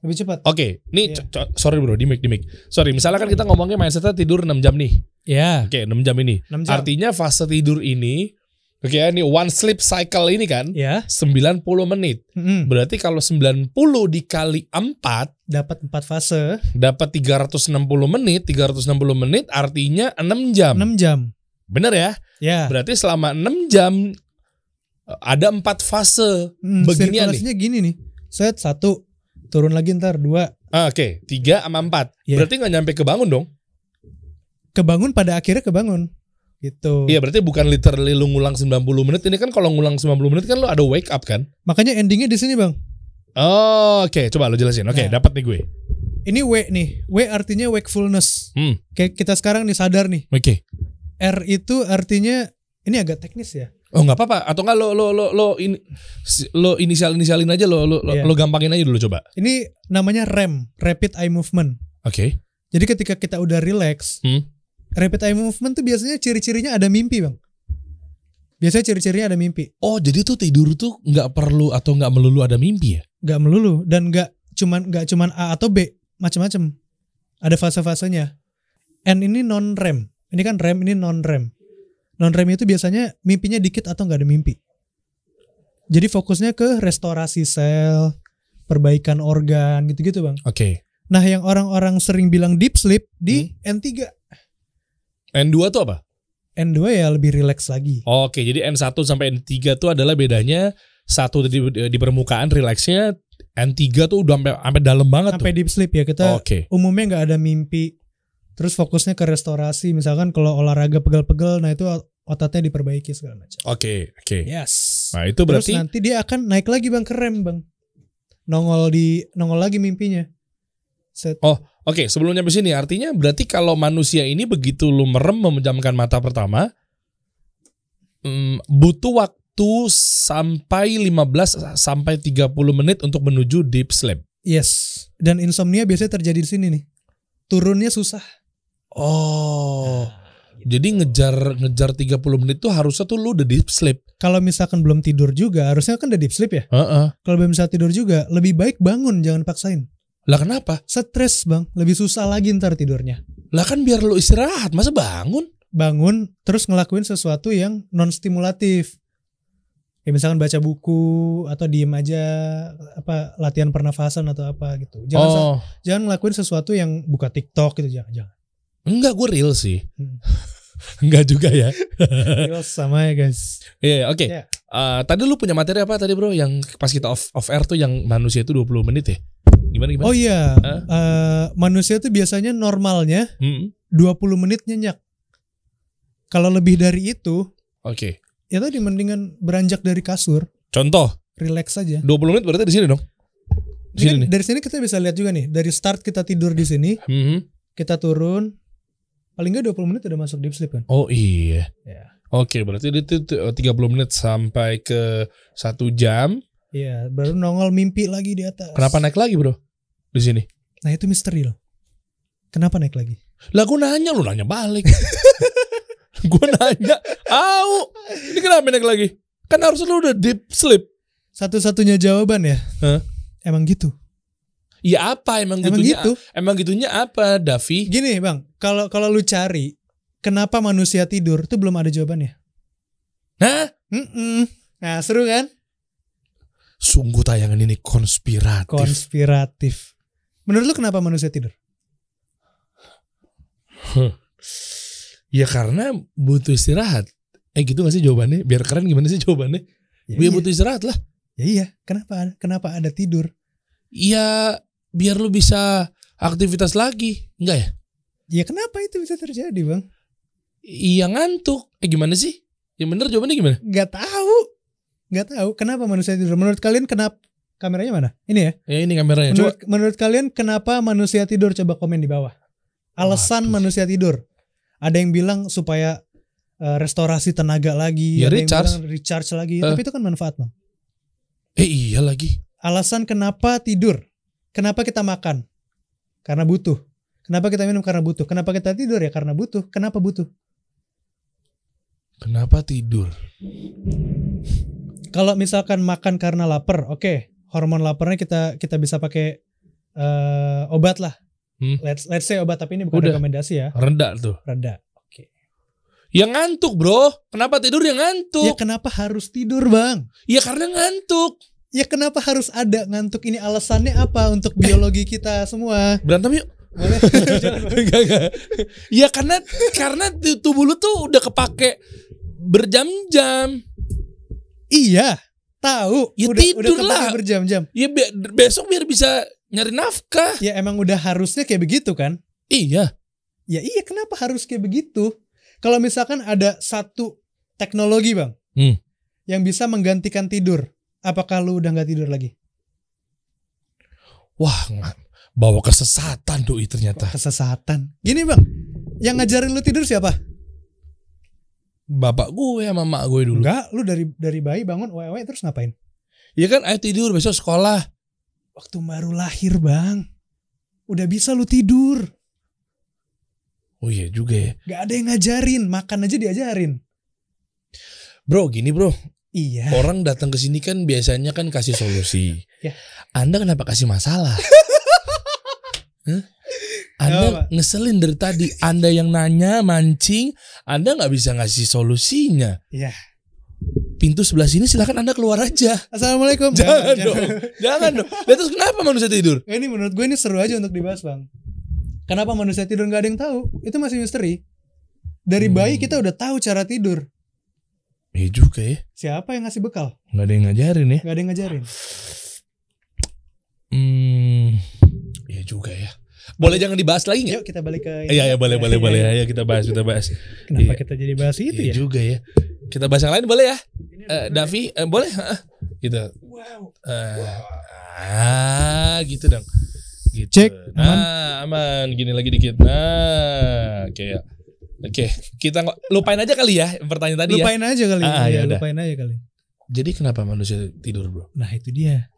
Lebih cepat. Oke, okay. nih yeah. sorry bro, di mic di mic. Sorry, misalnya kan kita ngomongnya mindset tidur 6 jam nih. Ya. Yeah. Oke, okay, 6 jam ini. 6 jam. Artinya fase tidur ini Oke, okay, ini one sleep cycle ini kan ya. Yeah. 90 menit. Mm -hmm. Berarti kalau 90 dikali 4 dapat 4 fase. Dapat 360 menit, 360 menit artinya 6 jam. 6 jam. Bener ya? Ya. Berarti selama 6 jam eh, ada empat fase hmm, begini nih. gini nih. Set satu, turun lagi ntar dua. Ah, Oke, okay. tiga sama empat. Yeah. Berarti nggak nyampe kebangun dong? Kebangun pada akhirnya kebangun. Gitu. Iya berarti bukan literally lu ngulang 90 menit. Ini kan kalau ngulang 90 menit kan lu ada wake up kan? Makanya endingnya di sini bang. Oh, Oke, okay. coba lo jelasin. Oke, okay, ya. nah. dapat nih gue. Ini W nih. W artinya wakefulness. Hmm. Kayak kita sekarang nih sadar nih. Oke. Okay. R itu artinya ini agak teknis ya. Oh nggak apa-apa atau nggak lo lo lo lo ini lo inisial inisialin aja lo lo yeah. lo gampangin aja dulu coba. Ini namanya REM, rapid eye movement. Oke. Okay. Jadi ketika kita udah relax, hmm? rapid eye movement tuh biasanya ciri-cirinya ada mimpi bang. Biasanya ciri-cirinya ada mimpi. Oh jadi tuh tidur tuh nggak perlu atau nggak melulu ada mimpi ya? Nggak melulu dan nggak cuman nggak cuman A atau B macam-macam. Ada fase-fasenya. N ini non REM. Ini kan REM, ini non REM. Non REM itu biasanya mimpinya dikit atau nggak ada mimpi. Jadi fokusnya ke restorasi sel, perbaikan organ, gitu-gitu bang. Oke. Okay. Nah yang orang-orang sering bilang deep sleep di hmm. N3. N2 tuh apa? N2 ya lebih rileks lagi. Oke, okay. jadi N1 sampai N3 tuh adalah bedanya satu di, di permukaan rileksnya N3 tuh udah sampai dalam banget sampai tuh. deep sleep ya kita okay. umumnya nggak ada mimpi terus fokusnya ke restorasi misalkan kalau olahraga pegel-pegel nah itu ototnya diperbaiki segala macam oke okay, oke okay. yes nah itu berarti terus nanti dia akan naik lagi bang ke bang nongol di nongol lagi mimpinya Set. oh oke okay. sebelumnya di sini artinya berarti kalau manusia ini begitu lu merem memejamkan mata pertama mm, butuh waktu sampai 15 sampai 30 menit untuk menuju deep sleep yes dan insomnia biasanya terjadi di sini nih turunnya susah Oh. Nah, gitu. Jadi ngejar ngejar 30 menit tuh harusnya tuh lu udah deep sleep. Kalau misalkan belum tidur juga, harusnya kan udah deep sleep ya? Uh -uh. Kalau belum bisa tidur juga, lebih baik bangun, jangan paksain. Lah kenapa? Stres, Bang. Lebih susah lagi ntar tidurnya. Lah kan biar lu istirahat, masa bangun? Bangun terus ngelakuin sesuatu yang non stimulatif. Ya misalkan baca buku atau diem aja apa latihan pernafasan atau apa gitu. Jangan oh. jangan ngelakuin sesuatu yang buka TikTok gitu jangan jangan. Enggak, gue real sih. Hmm. Enggak juga ya. real sama ya guys. Iya, yeah, oke. Okay. Ya. Yeah. Uh, tadi lu punya materi apa tadi bro? Yang pas kita off, off air tuh yang manusia itu 20 menit ya? Gimana gimana? Oh iya. Huh? Uh, eh, manusia itu biasanya normalnya mm -hmm. 20 menit nyenyak. Kalau lebih dari itu, oke. Okay. Ya tadi mendingan beranjak dari kasur. Contoh, relax aja. 20 menit berarti di sini dong. Di sini, Dari sini kita bisa lihat juga nih, dari start kita tidur di sini. -hmm. Kita turun, paling nggak 20 menit udah masuk deep sleep kan oh iya ya. oke berarti itu 30 eh, menit sampai ke satu jam Iya, baru nongol mimpi lagi di atas. Kenapa naik lagi, Bro? Di sini. Nah, itu misteri loh. Kenapa naik lagi? Lah gue nanya lu nanya balik. gue nanya, "Au, ini kenapa naik lagi?" Kan harus lu udah deep sleep. Satu-satunya jawaban ya. Huh? Emang gitu. Iya apa emang, emang gitunya? Gitu? Emang gitunya apa, Davi? Gini, Bang. Kalau kalau lu cari kenapa manusia tidur Tuh belum ada jawabannya. Nah, mm -mm. nah seru kan? Sungguh tayangan ini konspiratif. Konspiratif. Menurut lu kenapa manusia tidur? Huh. Ya karena butuh istirahat. Eh gitu gak sih jawabannya? Biar keren gimana sih jawabannya? Ya, Biar ya iya. butuh istirahat lah. Ya iya, kenapa kenapa ada tidur? Iya biar lu bisa aktivitas lagi, enggak ya? Ya kenapa itu bisa terjadi, Bang? Iya ngantuk. Eh gimana sih? Yang bener jawabannya gimana? Gak tahu. Gak tahu kenapa manusia tidur. Menurut kalian kenapa kameranya mana? Ini ya? Ya ini kameranya. Menurut, coba. menurut kalian kenapa manusia tidur? Coba komen di bawah. Alasan Waduh. manusia tidur. Ada yang bilang supaya uh, restorasi tenaga lagi, ya, ada recharge. yang bilang recharge lagi. Uh. Tapi itu kan manfaat, Bang. Eh iya lagi. Alasan kenapa tidur? Kenapa kita makan? Karena butuh. Kenapa kita minum? Karena butuh. Kenapa kita tidur ya? Karena butuh. Kenapa butuh? Kenapa tidur? Kalau misalkan makan karena lapar, oke, okay, hormon laparnya kita kita bisa pakai uh, obat lah. Hmm? Let's let's say obat tapi ini bukan Udah. rekomendasi ya. Reda tuh. Reda. Oke. Okay. Ya ngantuk, Bro. Kenapa tidur yang ngantuk? Ya kenapa harus tidur, Bang? Ya karena ngantuk. Ya kenapa harus ada ngantuk ini alasannya apa untuk biologi kita semua? Berantem yuk. Iya enggak, enggak. Ya karena karena tubuh lu tuh udah kepake berjam-jam. Iya, tahu. Ya udah, tidur udah lah. Berjam-jam. Ya be besok biar bisa nyari nafkah. Ya emang udah harusnya kayak begitu kan? Iya. Ya iya kenapa harus kayak begitu? Kalau misalkan ada satu teknologi bang, hmm. yang bisa menggantikan tidur, apakah lu udah nggak tidur lagi? Wah, bawa kesesatan doi ternyata. Kesesatan. Gini bang, yang ngajarin lu tidur siapa? Bapak gue sama mak gue dulu. Enggak, lu dari dari bayi bangun wewe terus ngapain? Iya kan, ayo tidur besok sekolah. Waktu baru lahir bang, udah bisa lu tidur. Oh iya juga ya. Gak ada yang ngajarin, makan aja diajarin. Bro, gini bro, Iya. Orang datang ke sini kan biasanya kan kasih solusi. Iya. Anda kenapa kasih masalah? huh? Anda Gak ngeselin dari tadi. Anda yang nanya, mancing, Anda nggak bisa ngasih solusinya. Iya. Pintu sebelah sini silahkan Anda keluar aja. Assalamualaikum. Jangan, jangan dong. Jangan, dong. Dan terus kenapa manusia tidur? Ini menurut gue ini seru aja untuk dibahas, Bang. Kenapa manusia tidur nggak ada yang tahu? Itu masih misteri. Dari hmm. bayi kita udah tahu cara tidur. Iya juga ya. Siapa yang ngasih bekal? Gak ada yang ngajarin ya. Gak ada yang ngajarin. Hmm, iya juga ya. Boleh jangan dibahas lagi nggak? Yuk kita balik ke. Iya iya boleh boleh boleh ya, ya kita bahas kita bahas. Kenapa ya. kita jadi bahas itu iya ya? Iya juga ya. Kita bahas yang lain boleh ya? Uh, Davi uh, boleh? Uh, gitu. Wow. Uh, eh, wow. Ah gitu dong. Gitu. Cek. Nah, aman. Nah, aman. Gini lagi dikit. Nah kayak Oke, okay. kita lupain aja kali ya pertanyaan tadi ya. lupain ya. Aja kali ah, ya, ya lupain aja kali. Jadi kenapa manusia tidur, Bro? Nah, itu dia.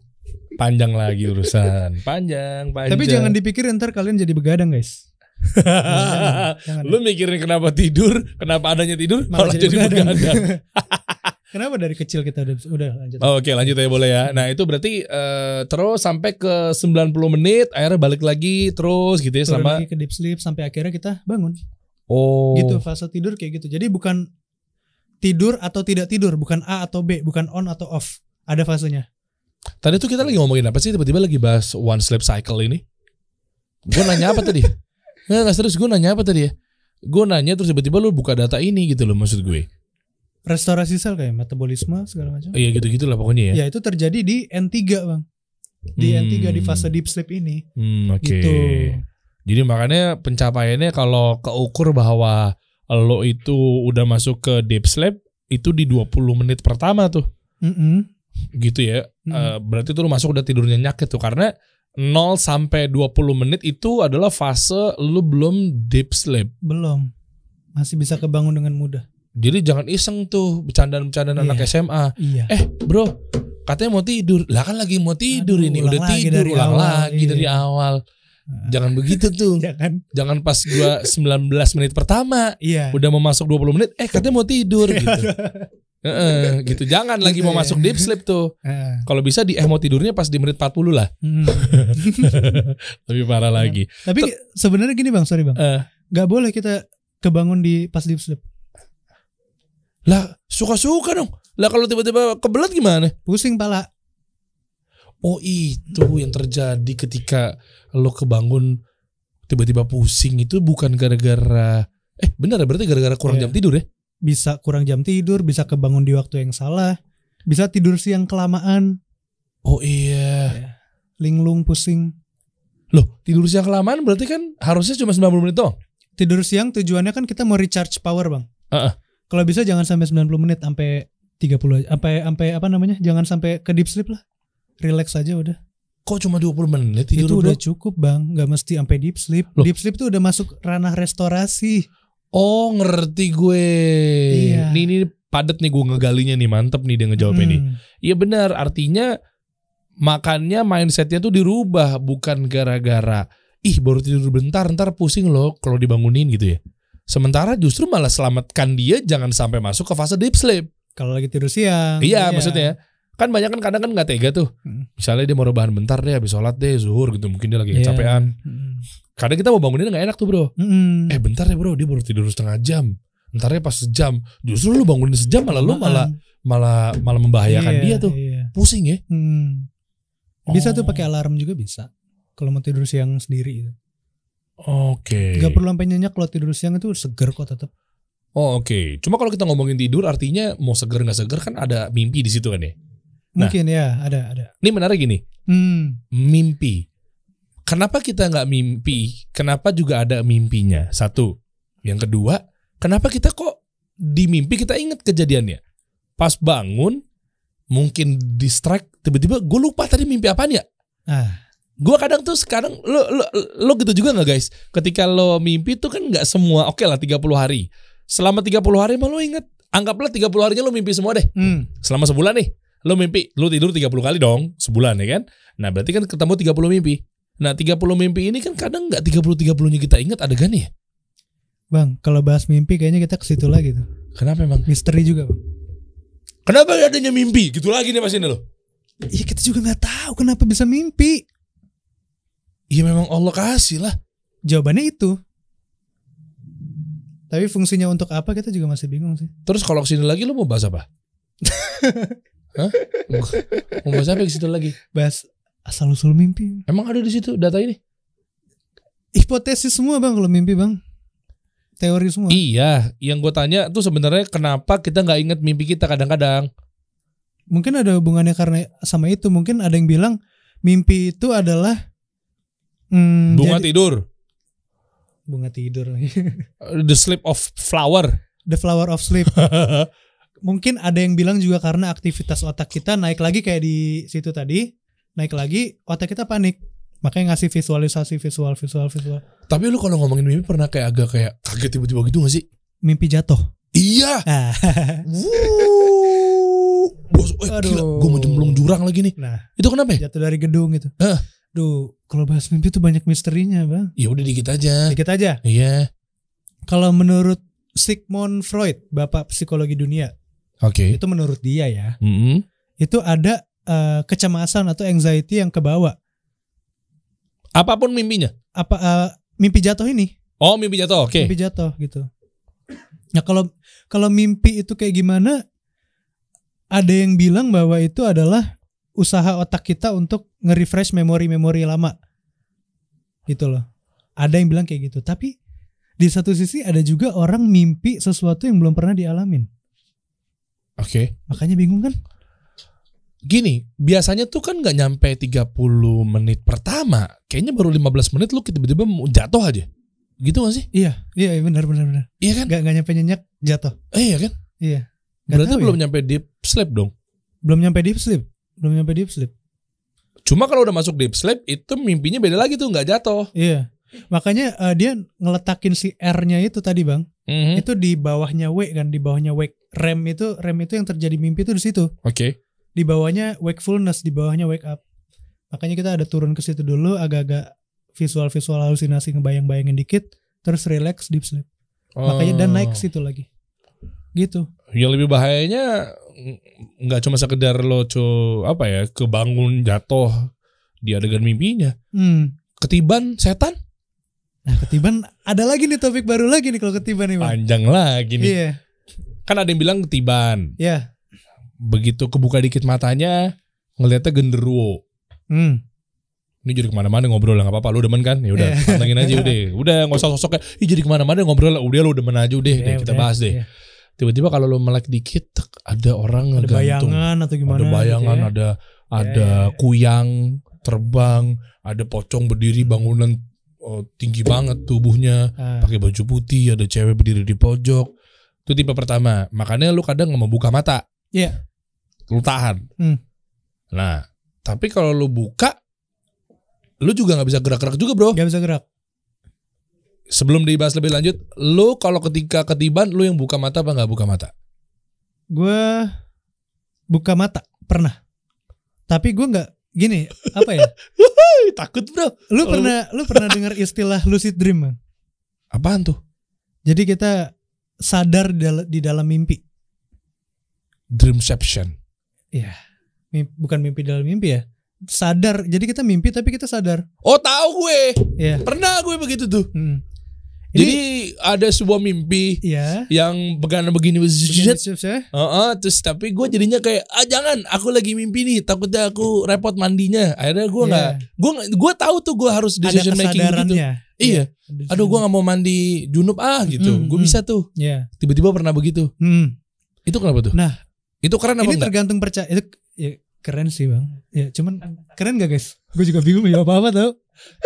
Panjang lagi urusan. Panjang, panjang. Tapi jangan dipikir ntar kalian jadi begadang, guys. jangan, jangan. Lu mikirin kenapa tidur, kenapa adanya tidur, malah, jadi, begadang. begadang. Kenapa dari kecil kita udah, lanjut? Oh, oke lanjut ya boleh ya. Nah itu berarti eh, terus sampai ke 90 menit akhirnya balik lagi terus gitu ya sama. Lagi ke deep sleep sampai akhirnya kita bangun. Oh. Gitu fase tidur kayak gitu. Jadi bukan tidur atau tidak tidur, bukan A atau B, bukan on atau off. Ada fasenya. Tadi tuh kita lagi ngomongin apa sih? Tiba-tiba lagi bahas one sleep cycle ini. Gue nanya apa tadi? Nggak, nggak serius gue nanya apa tadi ya? Gue nanya terus tiba-tiba lu buka data ini gitu loh maksud gue restorasi sel kayak metabolisme segala macam. Iya gitu-gitu lah pokoknya ya. Ya itu terjadi di N3 bang, di hmm. N3 di fase deep sleep ini. Hmm, Oke. Okay. Gitu. Jadi makanya pencapaiannya kalau keukur bahwa lo itu udah masuk ke deep sleep itu di 20 menit pertama tuh. Mm -hmm. Gitu ya. Mm -hmm. berarti tuh lo masuk udah tidurnya nyenyak tuh karena 0 sampai 20 menit itu adalah fase lo belum deep sleep. Belum. Masih bisa kebangun dengan mudah. Jadi jangan iseng tuh bercandaan-bercandaan iya. anak SMA. Iya. Eh, Bro, katanya mau tidur. Lah kan lagi mau tidur Aduh, ini, udah tidur, ulang awal, lagi iya. dari awal. Jangan begitu tuh. Jangan. Ya Jangan pas gua 19 menit pertama. Iya. Udah mau masuk 20 menit, eh katanya mau tidur gitu. -e, gitu. Jangan lagi gitu mau ya. masuk deep sleep tuh. Kalau bisa di eh mau tidurnya pas di menit 40 lah. Hmm. Lebih parah lagi. Iya. Tapi sebenarnya gini Bang, sorry Bang. e. Eh. Gak boleh kita kebangun di pas deep sleep. Lah, suka-suka dong. Lah kalau tiba-tiba kebelet gimana? Pusing pala. Oh itu yang terjadi ketika lo kebangun tiba-tiba pusing itu bukan gara-gara eh benar ya, berarti gara-gara kurang yeah. jam tidur ya? Bisa kurang jam tidur, bisa kebangun di waktu yang salah, bisa tidur siang kelamaan. Oh iya. Yeah. Linglung pusing. Loh, tidur siang kelamaan berarti kan harusnya cuma 90 menit dong. Tidur siang tujuannya kan kita mau recharge power, Bang. Uh -uh. Kalau bisa jangan sampai 90 menit sampai 30 sampai sampai apa namanya? Jangan sampai ke deep sleep lah. Relax aja udah kok cuma 20 menit tidur iya, itu udah bro? cukup bang nggak mesti sampai deep sleep Loh. deep sleep tuh udah masuk ranah restorasi oh ngerti gue iya. nih ini padat nih gue ngegalinya nih mantep nih dia ngejawab hmm. ini iya benar artinya makannya mindsetnya tuh dirubah bukan gara-gara ih baru tidur bentar ntar pusing loh kalau dibangunin gitu ya sementara justru malah selamatkan dia jangan sampai masuk ke fase deep sleep kalau lagi tidur siang iya, iya. maksudnya kan banyak kan kadang kan nggak tega tuh hmm misalnya dia mau rebahan bentar deh habis sholat deh zuhur gitu mungkin dia lagi yeah. kecapean hmm. kadang kita mau bangunin nggak enak tuh bro mm. eh bentar deh ya, bro dia baru tidur setengah jam deh ya pas sejam justru lu bangunin sejam malah lu nah, malah malah malah membahayakan yeah, dia tuh yeah. pusing ya hmm. bisa tuh pakai oh. alarm juga bisa kalau mau tidur siang sendiri gitu. Oke. Okay. Gak perlu sampai nyenyak kalau tidur siang itu seger kok tetap. Oh oke. Okay. Cuma kalau kita ngomongin tidur artinya mau seger nggak seger kan ada mimpi di situ kan ya? Nah, mungkin nah, ya, ada ada. Ini menarik gini. Hmm. Mimpi. Kenapa kita nggak mimpi? Kenapa juga ada mimpinya? Satu. Yang kedua, kenapa kita kok di mimpi kita ingat kejadiannya? Pas bangun, mungkin distract, tiba-tiba gue lupa tadi mimpi nih ya? Ah. Gue kadang tuh sekarang, lo, lo, lo gitu juga nggak guys? Ketika lo mimpi tuh kan nggak semua, oke okay lah 30 hari. Selama 30 hari mah lo inget, anggaplah 30 harinya lo mimpi semua deh. Hmm. Selama sebulan nih Lo mimpi, lo tidur 30 kali dong sebulan ya kan? Nah berarti kan ketemu 30 mimpi. Nah 30 mimpi ini kan kadang nggak 30-30-nya kita ingat adegannya ya? Bang, kalau bahas mimpi kayaknya kita ke situ lagi tuh. Kenapa emang? Misteri juga bang. Kenapa adanya mimpi? Gitu lagi nih mas ini loh. Iya kita juga nggak tahu kenapa bisa mimpi. Iya memang Allah kasih lah. Jawabannya itu. Tapi fungsinya untuk apa kita juga masih bingung sih. Terus kalau kesini lagi lo mau bahas apa? Hah? Mau bahas ke situ lagi? Bahas asal usul mimpi. Emang ada di situ data ini? Hipotesis semua bang kalau mimpi bang. Teori semua. Iya, yang gue tanya tuh sebenarnya kenapa kita nggak inget mimpi kita kadang-kadang? Mungkin ada hubungannya karena sama itu. Mungkin ada yang bilang mimpi itu adalah hmm, bunga jadi, tidur. Bunga tidur. The sleep of flower. The flower of sleep. mungkin ada yang bilang juga karena aktivitas otak kita naik lagi kayak di situ tadi naik lagi otak kita panik makanya ngasih visualisasi visual visual visual tapi lu kalau ngomongin mimpi pernah kayak agak kayak kaget tiba-tiba gitu gak sih mimpi jatuh iya ah. Bos, eh, Aduh. gue mau jemplung jurang lagi nih. Nah, itu kenapa? Ya? Jatuh dari gedung gitu. Uh. Duh, kalau bahas mimpi tuh banyak misterinya, Bang. Ya udah dikit aja. Dikit aja. Iya. Kalau menurut Sigmund Freud, bapak psikologi dunia, Oke. Okay. Itu menurut dia ya. Mm -hmm. Itu ada uh, kecemasan atau anxiety yang kebawa. Apapun mimpinya. Apa uh, mimpi jatuh ini? Oh, mimpi jatuh. Oke. Okay. Mimpi jatuh gitu. Nah, kalau kalau mimpi itu kayak gimana? Ada yang bilang bahwa itu adalah usaha otak kita untuk nge-refresh memori-memori lama. Gitu loh. Ada yang bilang kayak gitu, tapi di satu sisi ada juga orang mimpi sesuatu yang belum pernah dialamin. Oke. Okay. Makanya bingung kan? Gini, biasanya tuh kan nggak nyampe 30 menit pertama. Kayaknya baru 15 menit lu tiba-tiba jatuh aja. Gitu gak sih? Iya, iya, iya benar benar benar. Iya kan? Gak, nyampe nyenyak jatuh. Eh, iya kan? Iya. Gak Berarti belum ya? nyampe deep sleep dong. Belum nyampe deep sleep. Belum nyampe deep sleep. Cuma kalau udah masuk deep sleep itu mimpinya beda lagi tuh nggak jatuh. Iya. Makanya uh, dia ngeletakin si R-nya itu tadi bang, mm-hmm. itu di bawahnya W kan, di bawahnya wake rem itu rem itu yang terjadi mimpi itu di situ. Oke. Okay. Di bawahnya wakefulness, di bawahnya wake up. Makanya kita ada turun ke situ dulu agak-agak visual-visual halusinasi ngebayang-bayangin dikit, terus relax deep sleep. Oh. Makanya dan naik ke situ lagi. Gitu. Yang lebih bahayanya nggak cuma sekedar lo co apa ya kebangun jatuh di adegan mimpinya. Hmm. Ketiban setan. Nah, ketiban ada lagi nih topik baru lagi nih kalau ketiban nih. Panjang lagi nih. Iya kan ada yang bilang ketiban. Iya. Yeah. Begitu kebuka dikit matanya, ngelihatnya genderuwo. Hmm. Ini jadi kemana-mana ngobrol lah, gak apa-apa. Lu demen kan? Ya udah, yeah. pantengin aja udah. Udah nggak usah sosoknya. Ih jadi kemana-mana ngobrol lah. Udah lu demen aja udah, yeah, deh, kita bahas deh. Yeah. Tiba-tiba kalau lu melek dikit, ada orang ada ngegantung. Ada bayangan atau gimana? Ada gitu bayangan, gitu ya. ada ya, ada yeah. Ya. kuyang terbang, ada pocong berdiri bangunan oh, tinggi banget tubuhnya, ah. pakai baju putih, ada cewek berdiri di pojok itu tipe pertama. Makanya lu kadang mau buka mata. Iya. Yeah. Lu tahan. Hmm. Nah, tapi kalau lu buka, lu juga nggak bisa gerak-gerak juga bro. Gak bisa gerak. Sebelum dibahas lebih lanjut, lu kalau ketika ketiban, lu yang buka mata apa nggak buka mata? Gue buka mata pernah. Tapi gue nggak gini apa ya? Takut bro. Lu pernah lu pernah dengar istilah lucid dream? bang? Apaan tuh? Jadi kita sadar di dalam mimpi. Dreamception. Iya. bukan mimpi dalam mimpi ya. Sadar. Jadi kita mimpi tapi kita sadar. Oh tahu gue. Iya. Pernah gue begitu tuh. Hmm. Jadi ada sebuah mimpi ya. yang begana begini begini, uh -uh, terus tapi gue jadinya kayak ah jangan, aku lagi mimpi nih, takutnya aku repot mandinya. Akhirnya gue iya. nggak, yeah. gue gue tahu tuh gue harus decision ada making gitu. Iya. Ya, Aduh gue nggak mau mandi junub ah hmm, gitu. Mm, gue bisa tuh. tiba Tiba-tiba pernah begitu. Mm. Itu kenapa tuh? Nah, itu karena apa Ini tergantung percaya. Itu ya, keren sih bang ya cuman keren gak guys gue juga bingung ya apa apa tau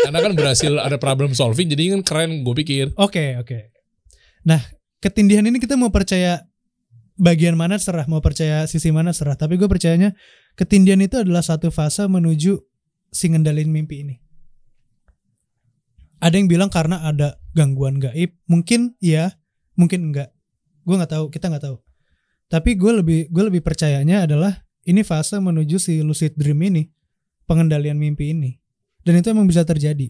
karena kan berhasil ada problem solving jadi kan keren gue pikir oke okay, oke okay. nah ketindihan ini kita mau percaya bagian mana serah mau percaya sisi mana serah tapi gue percayanya ketindihan itu adalah satu fase menuju si ngendalin mimpi ini ada yang bilang karena ada gangguan gaib mungkin ya, mungkin enggak gue nggak tahu kita nggak tahu tapi gue lebih gue lebih percayanya adalah ini fase menuju si lucid dream ini, pengendalian mimpi ini. Dan itu emang bisa terjadi.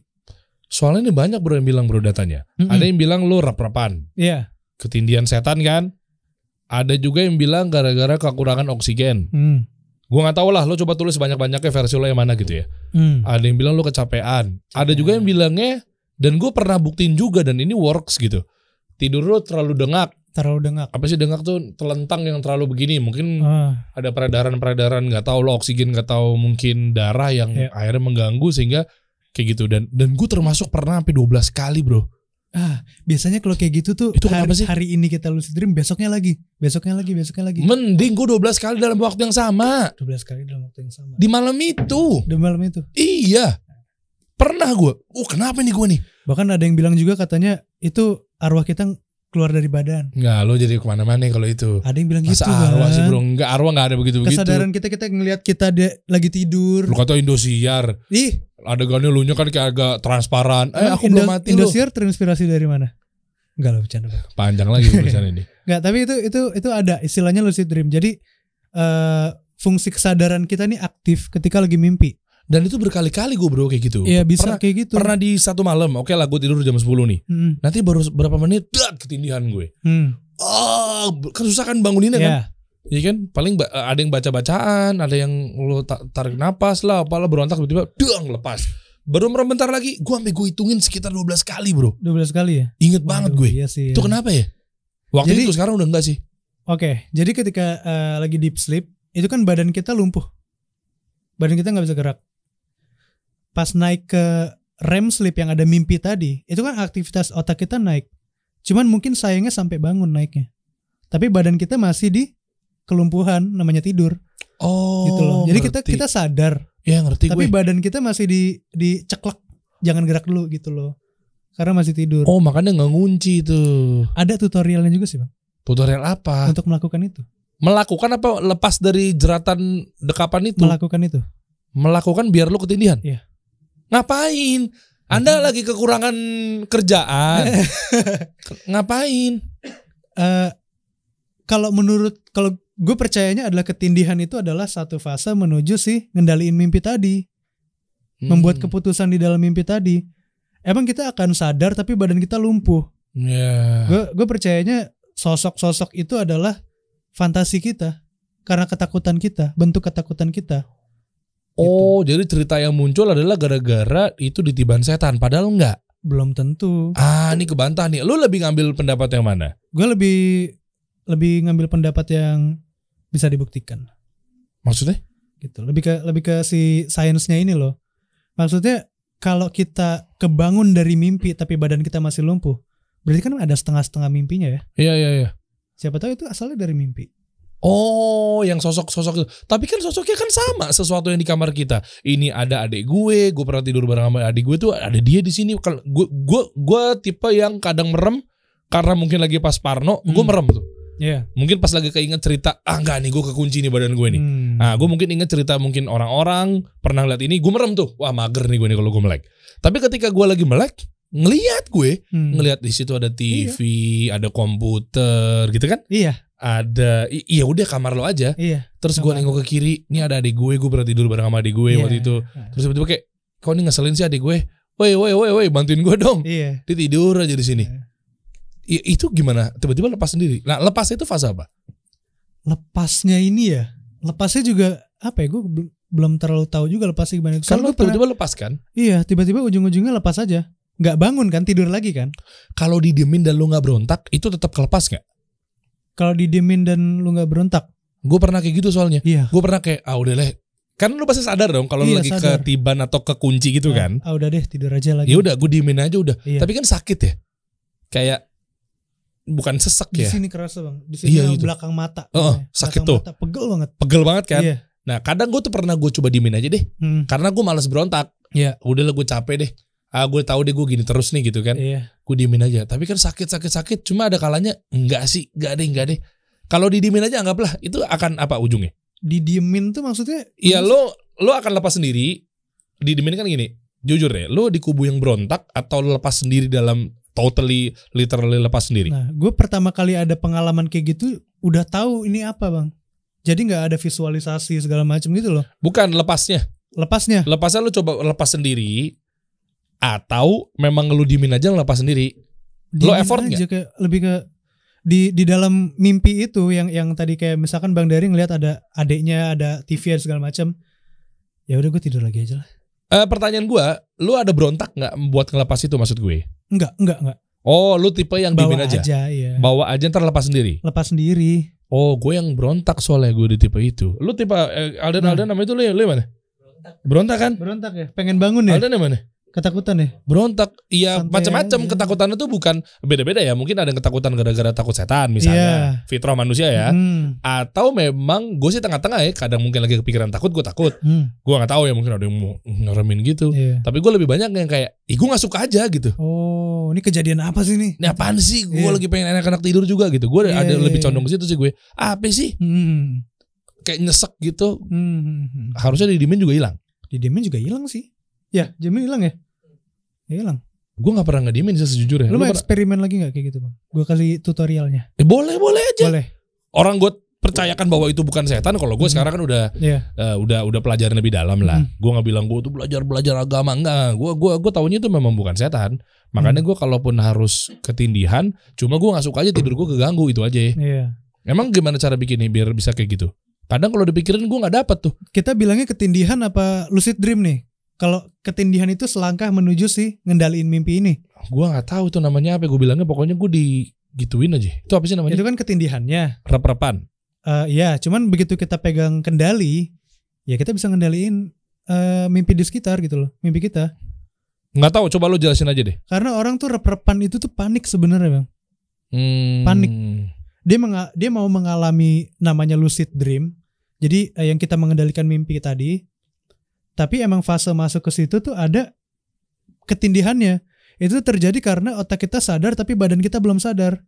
Soalnya ini banyak bro yang bilang bro datanya. Mm -hmm. Ada yang bilang lo rap-rapan. Iya. Yeah. Ketindian setan kan. Ada juga yang bilang gara-gara kekurangan oksigen. Mm. Gue nggak tau lah, lo coba tulis banyak-banyaknya versi lo yang mana gitu ya. Mm. Ada yang bilang lo kecapean. Yeah. Ada juga yang bilangnya, dan gue pernah buktiin juga dan ini works gitu. Tidur lo terlalu dengak terlalu dengak apa sih dengak tuh telentang yang terlalu begini mungkin uh. ada peredaran peredaran nggak tahu lo oksigen nggak tahu mungkin darah yang yeah. akhirnya mengganggu sehingga kayak gitu dan dan gue termasuk pernah sampai 12 kali bro ah biasanya kalau kayak gitu tuh itu hari, sih? hari ini kita lucid dream besoknya lagi besoknya lagi besoknya lagi mending gue 12 kali dalam waktu yang sama 12 kali dalam waktu yang sama di malam itu di malam itu iya pernah gue oh, kenapa nih gue nih bahkan ada yang bilang juga katanya itu arwah kita keluar dari badan. Enggak, lo jadi kemana-mana kalau itu. Ada yang bilang Masa gitu kan. arwah sih kan? bro, enggak arwah enggak ada begitu-begitu. Kesadaran kita kita ngelihat kita de- lagi tidur. Lu kata Indosiar. Ih. ada Adegannya lu kan kayak agak transparan. Eh aku Indo- belum mati Indosiar terinspirasi dari mana? Enggak lah bercanda. Panjang lagi tulisan ini. Enggak, tapi itu itu itu ada istilahnya lucid dream. Jadi uh, fungsi kesadaran kita nih aktif ketika lagi mimpi. Dan itu berkali-kali gue bro kayak gitu. Iya bisa pernah, kayak gitu. Pernah di satu malam, oke okay lah gue tidur jam 10 nih. Hmm. Nanti baru berapa menit, dat ketindihan gue. Hmm. Oh, kan susah kan banguninnya yeah. kan. Iya. iya kan? Paling eh, ada yang baca-bacaan, ada yang lo tarik napas lah, apalah berontak tiba-tiba, dang lepas. Baru bentar lagi, gue ambil gue hitungin sekitar 12 kali bro. 12 kali ya? Ingat banget gue. Iya sih, iya. Itu kenapa ya? Waktu jadi, itu sekarang udah enggak sih. Oke, okay, jadi ketika uh, lagi deep sleep, itu kan badan kita lumpuh. Badan kita nggak bisa gerak pas naik ke REM sleep yang ada mimpi tadi, itu kan aktivitas otak kita naik. Cuman mungkin sayangnya sampai bangun naiknya. Tapi badan kita masih di kelumpuhan namanya tidur. Oh. Gitu loh. Jadi ngerti. kita kita sadar. Ya ngerti Tapi gue. badan kita masih di diceklek, jangan gerak dulu gitu loh. Karena masih tidur. Oh, makanya nggak ngunci tuh. Ada tutorialnya juga sih, Bang. Tutorial apa? Untuk melakukan itu. Melakukan apa lepas dari jeratan dekapan itu? Melakukan itu. Melakukan biar lu ketindihan. Iya. Ngapain? Anda mm-hmm. lagi kekurangan kerjaan. Ngapain? Uh, kalau menurut kalau gue percayanya adalah ketindihan itu adalah satu fase menuju sih ngendaliin mimpi tadi. Hmm. Membuat keputusan di dalam mimpi tadi. Emang kita akan sadar tapi badan kita lumpuh. Yeah. Gue gue percayanya sosok-sosok itu adalah fantasi kita karena ketakutan kita, bentuk ketakutan kita. Gitu. Oh, gitu. jadi cerita yang muncul adalah gara-gara itu ditiban setan, padahal enggak. Belum tentu. Ah, ini kebantah nih. Lu lebih ngambil pendapat yang mana? Gue lebih lebih ngambil pendapat yang bisa dibuktikan. Maksudnya? Gitu. Lebih ke lebih ke si sainsnya ini loh. Maksudnya kalau kita kebangun dari mimpi tapi badan kita masih lumpuh, berarti kan ada setengah-setengah mimpinya ya? Iya, iya, iya. Siapa tahu itu asalnya dari mimpi. Oh, yang sosok-sosok itu. Tapi kan sosoknya kan sama sesuatu yang di kamar kita. Ini ada adik gue, gue pernah tidur bareng sama adik gue tuh ada dia di sini. Gue gue gue tipe yang kadang merem karena mungkin lagi pas parno, hmm. gue merem tuh. Yeah. Mungkin pas lagi keinget cerita, ah enggak nih gue kekunci nih badan gue nih. Hmm. Nah, gue mungkin inget cerita mungkin orang-orang pernah lihat ini, gue merem tuh. Wah mager nih gue nih kalau gue melek. Tapi ketika gue lagi melek, ngelihat gue, hmm. ngelihat di situ ada TV, iya. ada komputer, gitu kan? Iya ada iya udah kamar lo aja. Iya. Terus gue nengok ke kiri, ini ada adik gue, gue berarti dulu bareng sama adik gue yeah. waktu itu. Iya. Terus tiba-tiba kayak kau ini ngeselin sih adik gue. Woi, woi, woi, woi, bantuin gue dong. Iya. Dia tidur aja di sini. Iya. Itu gimana? Tiba-tiba lepas sendiri. Nah, lepas itu fase apa? Lepasnya ini ya. Lepasnya juga apa ya? Gue belum terlalu tahu juga lepasnya gimana. Kalau tiba-tiba lepas kan? Iya, tiba-tiba ujung-ujungnya lepas aja. Nggak bangun kan, tidur lagi kan? Kalau didiemin dan lo nggak berontak, itu tetap kelepas nggak? kalau didemin dan lu nggak berontak gue pernah kayak gitu soalnya iya. gue pernah kayak ah udah deh kan lu pasti sadar dong kalau iya, lagi sadar. ketiban atau kekunci gitu nah, kan ah udah deh tidur aja lagi ya udah gue diemin aja udah iya. tapi kan sakit ya kayak bukan sesek di ya di sini kerasa bang di sini iya, gitu. belakang mata uh, uh, sakit belakang tuh mata, pegel banget pegel banget kan iya. nah kadang gue tuh pernah gue coba diemin aja deh hmm. karena gue malas berontak ya udah lah gue capek deh ah gue tahu deh gue gini terus nih gitu kan iya. gue diemin aja tapi kan sakit sakit sakit cuma ada kalanya enggak sih enggak deh enggak deh kalau didiemin aja anggaplah itu akan apa ujungnya didiemin tuh maksudnya iya lo lo akan lepas sendiri didiemin kan gini jujur ya lo di kubu yang berontak atau lo lepas sendiri dalam totally literally lepas sendiri nah gue pertama kali ada pengalaman kayak gitu udah tahu ini apa bang jadi nggak ada visualisasi segala macam gitu loh bukan lepasnya lepasnya lepasnya lo coba lepas sendiri atau memang lu dimin aja ngelepas sendiri lu lo effort aja gak? kayak lebih ke di di dalam mimpi itu yang yang tadi kayak misalkan Bang Dari ngelihat ada adiknya ada TV dan segala macam ya udah gue tidur lagi aja lah uh, pertanyaan gue lu ada berontak nggak buat ngelepas itu maksud gue Enggak enggak enggak oh lu tipe yang bawa aja, aja iya. bawa aja ntar lepas sendiri lepas sendiri oh gue yang berontak soalnya gue di tipe itu lu tipe eh, Alden nah. Alden namanya itu lu, ya? lu mana berontak berontak kan berontak ya pengen bangun ya Alden yang mana Ketakutan ya? Berontak. Iya, macam-macam. Ya. Ketakutan itu bukan beda-beda ya. Mungkin ada yang ketakutan gara-gara takut setan misalnya. Yeah. Fitrah manusia ya. Hmm. Atau memang gue sih tengah-tengah ya. Kadang mungkin lagi kepikiran takut, gue takut. Hmm. Gue nggak tahu ya mungkin ada yang mau ngeremin gitu. Yeah. Tapi gue lebih banyak yang kayak, ih gue nggak suka aja gitu. Oh, ini kejadian apa sih nih? Ini apaan sih? Gue yeah. lagi pengen enak-enak tidur juga gitu. Gue yeah, ada yeah, lebih iya. condong ke situ sih gue. Apa sih? Hmm. hmm, hmm. Kayak nyesek gitu. Hmm. hmm Harusnya didimin juga hilang. Di Didimin juga hilang sih. Ya, Jamin hilang ya? Ya hilang gue nggak pernah ngediemin sih sejujurnya lu, mau eksperimen lagi nggak kayak gitu bang gue kasih tutorialnya eh, boleh boleh aja boleh orang gue percayakan bahwa itu bukan setan kalau gue hmm. sekarang kan udah yeah. Iya. uh, udah udah pelajaran lebih dalam lah hmm. gue nggak bilang gue tuh belajar belajar agama enggak gue gue gue tahunya itu memang bukan setan makanya hmm. gue kalaupun harus ketindihan cuma gue nggak suka aja tidur gue keganggu itu aja yeah. emang gimana cara bikinnya biar bisa kayak gitu kadang kalau dipikirin gue nggak dapet tuh kita bilangnya ketindihan apa lucid dream nih kalau ketindihan itu selangkah menuju sih ngendaliin mimpi ini. Gua nggak tahu tuh namanya apa. Gue bilangnya pokoknya gue digituin aja. Itu apa sih namanya? Itu kan ketindihannya. Rep-repan. Uh, ya, cuman begitu kita pegang kendali, ya kita bisa ngendaliin uh, mimpi di sekitar gitu loh, mimpi kita. Nggak tahu, coba lo jelasin aja deh. Karena orang tuh rep-repan itu tuh panik sebenarnya bang. Hmm. Panik. Dia meng- dia mau mengalami namanya lucid dream. Jadi uh, yang kita mengendalikan mimpi tadi, tapi emang fase masuk ke situ tuh ada ketindihannya. Itu terjadi karena otak kita sadar tapi badan kita belum sadar.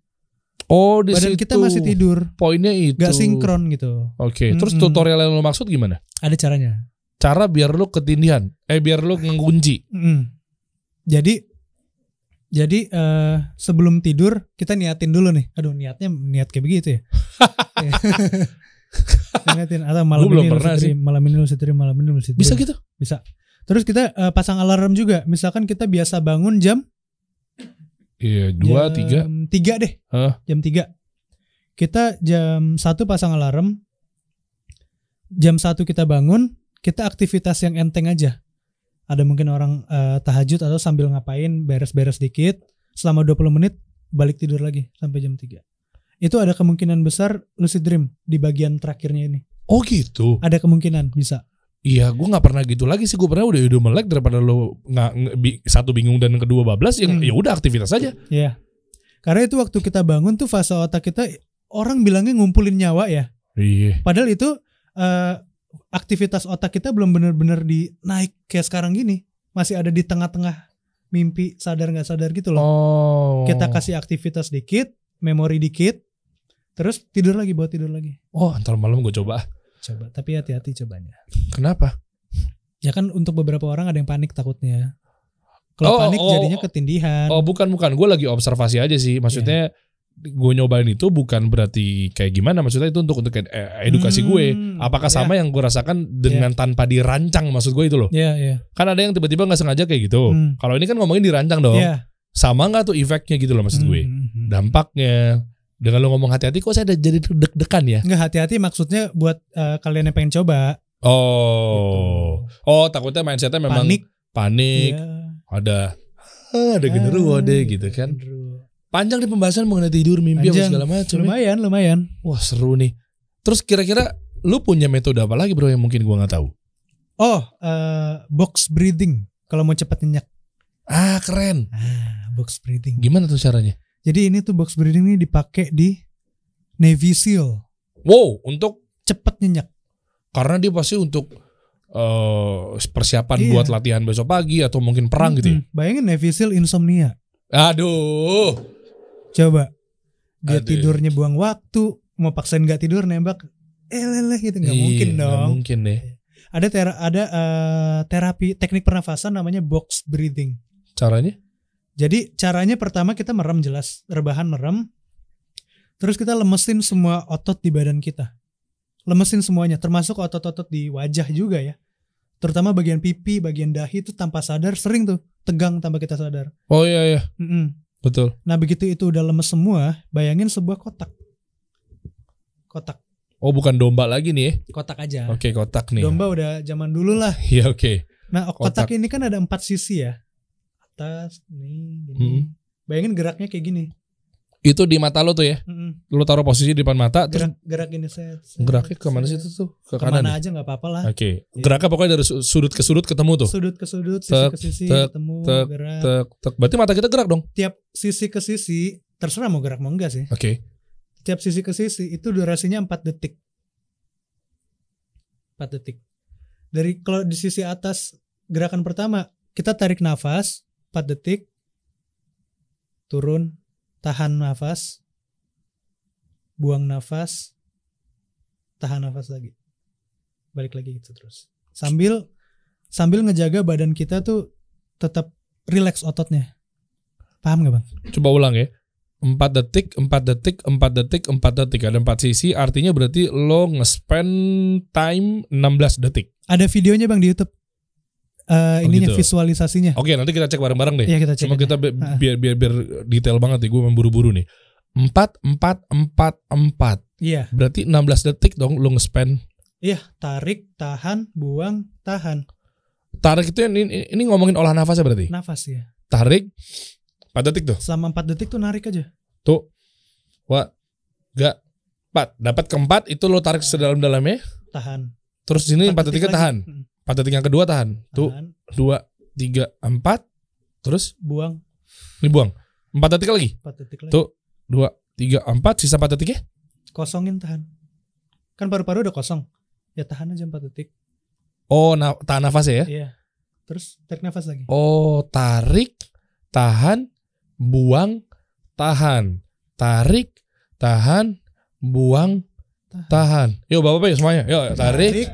Oh, di badan situ. kita masih tidur. Poinnya itu. Gak sinkron gitu. Oke, okay. terus mm -hmm. tutorial yang lo maksud gimana? Ada caranya. Cara biar lo ketindihan, eh biar lo ngunci. Mm -hmm. Jadi jadi uh, sebelum tidur kita niatin dulu nih. Aduh niatnya niat kayak begitu ya. Iya. Ingatin atau malam belum ini pernah sih. malam ini lu setir, malam ini lu Bisa gitu? Bisa. Terus kita uh, pasang alarm juga. Misalkan kita biasa bangun jam Iya, dua, jam tiga. Tiga deh. Huh? Jam tiga. Kita jam satu pasang alarm. Jam satu kita bangun. Kita aktivitas yang enteng aja. Ada mungkin orang uh, tahajud atau sambil ngapain beres-beres dikit. Selama 20 menit balik tidur lagi sampai jam tiga itu ada kemungkinan besar lucid dream di bagian terakhirnya ini. Oh gitu. Ada kemungkinan bisa. Iya, gue nggak pernah gitu lagi sih. Gue pernah udah udah melek daripada lo nggak satu bingung dan kedua bablas. Yang hmm. ya udah aktivitas aja. Iya. Karena itu waktu kita bangun tuh fase otak kita orang bilangnya ngumpulin nyawa ya. Iya. Padahal itu uh, aktivitas otak kita belum benar-benar di naik kayak sekarang gini. Masih ada di tengah-tengah mimpi sadar nggak sadar gitu loh. Oh. Kita kasih aktivitas dikit, memori dikit, Terus tidur lagi buat tidur lagi. Oh, ntar malam gue coba. Coba, tapi hati-hati cobanya. Kenapa? Ya kan untuk beberapa orang ada yang panik takutnya. Kalau oh, panik oh, jadinya oh. ketindihan. Oh, bukan bukan, gue lagi observasi aja sih. Maksudnya yeah gue nyobain itu bukan berarti kayak gimana maksudnya itu untuk untuk eh, edukasi hmm, gue apakah ya. sama yang gue rasakan dengan yeah. tanpa dirancang maksud gue itu loh yeah, yeah. kan ada yang tiba-tiba nggak sengaja kayak gitu hmm. kalau ini kan ngomongin dirancang dong yeah. sama nggak tuh efeknya gitu loh maksud hmm, gue hmm, hmm. dampaknya dengan lo ngomong hati-hati kok saya ada jadi deg-degan ya? Enggak hati-hati maksudnya buat uh, kalian yang pengen coba. Oh. Gitu. Oh, takutnya mindsetnya memang panik. Panik. Yeah. Ada ah, ada genderuwo ah, deh gitu kan. Panjang di pembahasan mengenai tidur, mimpi Panjang. apa segala macam. Ya. Lumayan, lumayan. Wah, seru nih. Terus kira-kira lu punya metode apa lagi bro yang mungkin gua nggak tahu? Oh, uh, box breathing kalau mau cepat nyenyak. Ah, keren. Ah, box breathing. Gimana tuh caranya? Jadi ini tuh box breeding ini dipakai di Navy SEAL. Wow, untuk cepat nyenyak. Karena dia pasti untuk uh, persiapan iya. buat latihan besok pagi atau mungkin perang hmm, gitu. Ya? Bayangin Navy SEAL insomnia. Aduh. Coba dia Aduh. tidurnya buang waktu, mau paksain nggak tidur nembak, eh leleh gitu nggak iya, mungkin dong. Gak mungkin deh. Ada ter ada uh, terapi teknik pernafasan namanya box breathing. Caranya? Jadi caranya pertama kita merem jelas, rebahan merem. Terus kita lemesin semua otot di badan kita. Lemesin semuanya, termasuk otot-otot di wajah juga ya. Terutama bagian pipi, bagian dahi itu tanpa sadar sering tuh tegang tanpa kita sadar. Oh iya iya. Mm -mm. Betul. Nah begitu itu udah lemes semua, bayangin sebuah kotak. Kotak. Oh bukan domba lagi nih? Ya? Kotak aja. Oke okay, kotak nih. Domba udah zaman dulu lah. Iya oke. Nah, okay. Nah kotak, kotak ini kan ada empat sisi ya atas nih gini. Hmm. Bayangin geraknya kayak gini. Itu di mata lo tuh ya? Hmm. Lo taruh posisi di depan mata gerak, terus gerak gini set. set geraknya kemana set. sih itu tuh? Ke kemana kanan. Kemana ya? aja nggak apa-apa lah. Oke. Okay. Iya. geraknya pokoknya dari sudut ke sudut ketemu tuh. Sudut ke sudut, sisi tek, ke sisi tek, ketemu tek, gerak. Tek, tek. Berarti mata kita gerak dong. Tiap sisi ke sisi terserah mau gerak mau enggak sih. Oke. Okay. Tiap sisi ke sisi itu durasinya 4 detik. 4 detik. Dari kalau di sisi atas gerakan pertama kita tarik nafas, 4 detik turun tahan nafas buang nafas tahan nafas lagi balik lagi gitu terus sambil sambil ngejaga badan kita tuh tetap relax ototnya paham gak bang? coba ulang ya 4 detik 4 detik 4 detik 4 detik ada 4 sisi artinya berarti lo nge-spend time 16 detik ada videonya bang di youtube uh, oh, gitu. visualisasinya. Oke, okay, nanti kita cek bareng-bareng deh. Iya, kita cek. Cuma kita bi biar biar biar detail banget nih, gue memburu-buru nih. Empat, empat, empat, empat. Iya. Berarti 16 detik dong lu nge-spend. Iya, tarik, tahan, buang, tahan. Tarik itu ini, ini ngomongin olah nafas ya berarti? Nafas ya. Tarik 4 detik tuh. Selama 4 detik tuh narik aja. Tuh. Wah. Gak 4. Dapat keempat itu lo tarik nah. sedalam-dalamnya. Tahan. Terus sini 4, 4 detiknya lagi. tahan. Hmm empat detik yang kedua tahan. Tuh dua tiga empat terus buang. Ini buang. Empat detik lagi. Empat detik lagi. Tuh dua tiga empat sisa empat detik ya? Kosongin tahan. Kan paru-paru udah kosong. Ya tahan aja empat detik. Oh, na tahan nafas ya? Iya. Terus tarik nafas lagi. Oh, tarik, tahan, buang, tahan. Tarik, tahan, buang, tahan. tahan. Yuk Bapak-bapak semuanya. yo tarik, tarik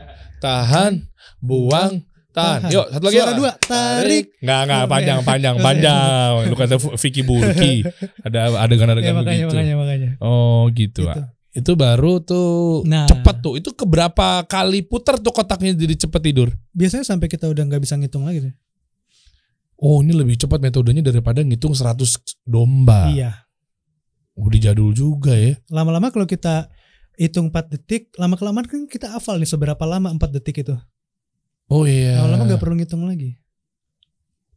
tahan, buang tahan. Yuk, satu lagi. Suara dua, tarik. Enggak, enggak, panjang, panjang, panjang. Lu kata Vicky Burki. Ada adegan-adegan ya, makanya, begitu. Makanya, makanya. Oh, gitu. Ah. gitu. Itu baru tuh nah, cepet tuh. Itu keberapa kali putar tuh kotaknya jadi cepet tidur? Biasanya sampai kita udah nggak bisa ngitung lagi deh. Oh, ini lebih cepat metodenya daripada ngitung 100 domba. Iya. Udah oh, jadul juga ya. Lama-lama kalau kita hitung 4 detik, lama kelamaan kan kita hafal nih seberapa lama 4 detik itu. Oh iya. Lama-lama gak perlu ngitung lagi.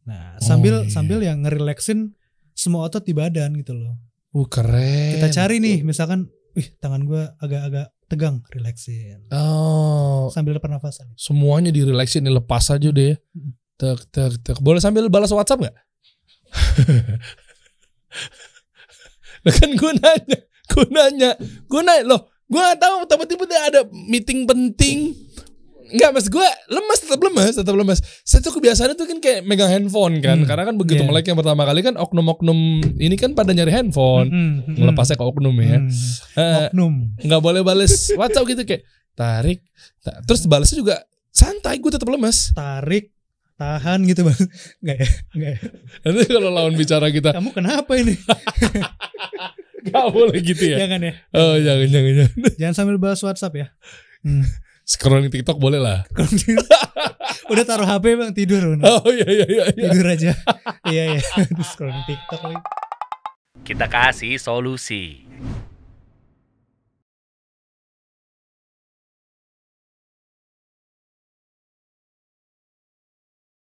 Nah, sambil oh, iya. sambil yang ngerileksin semua otot di badan gitu loh. Uh keren. Kita cari nih misalkan, ih tangan gue agak-agak tegang, relaxin. Oh. Sambil pernafasan. Semuanya direlaksin, dilepas aja deh. Tek tek tek. Boleh sambil balas WhatsApp nggak? Lah kan gue nanya, gue nanya, gue nanya loh, gue gak tau, tiba-tiba ada meeting penting Enggak, mas gue lemes tetap lemes, tetap lemes. Saya tuh kebiasaan itu kan kayak megang handphone kan, hmm. karena kan begitu yeah. melek yang pertama kali kan oknum-oknum ini kan pada nyari handphone, hmm, melepasnya hmm, hmm. ke oknum ya. Hmm. Uh, oknum. Enggak boleh bales WhatsApp gitu kayak tarik. Ta terus balasnya juga santai, gue tetap lemes. Tarik, tahan gitu bang nggak ya nggak ya nanti kalau lawan bicara kita kamu kenapa ini nggak boleh gitu ya jangan ya oh jangan jangan jangan jangan sambil bahas WhatsApp ya hmm scrolling TikTok boleh lah. Udah taruh HP bang tidur. Bang. Oh iya iya iya. iya. Tidur aja. iya iya. scrolling TikTok Kita kasih solusi.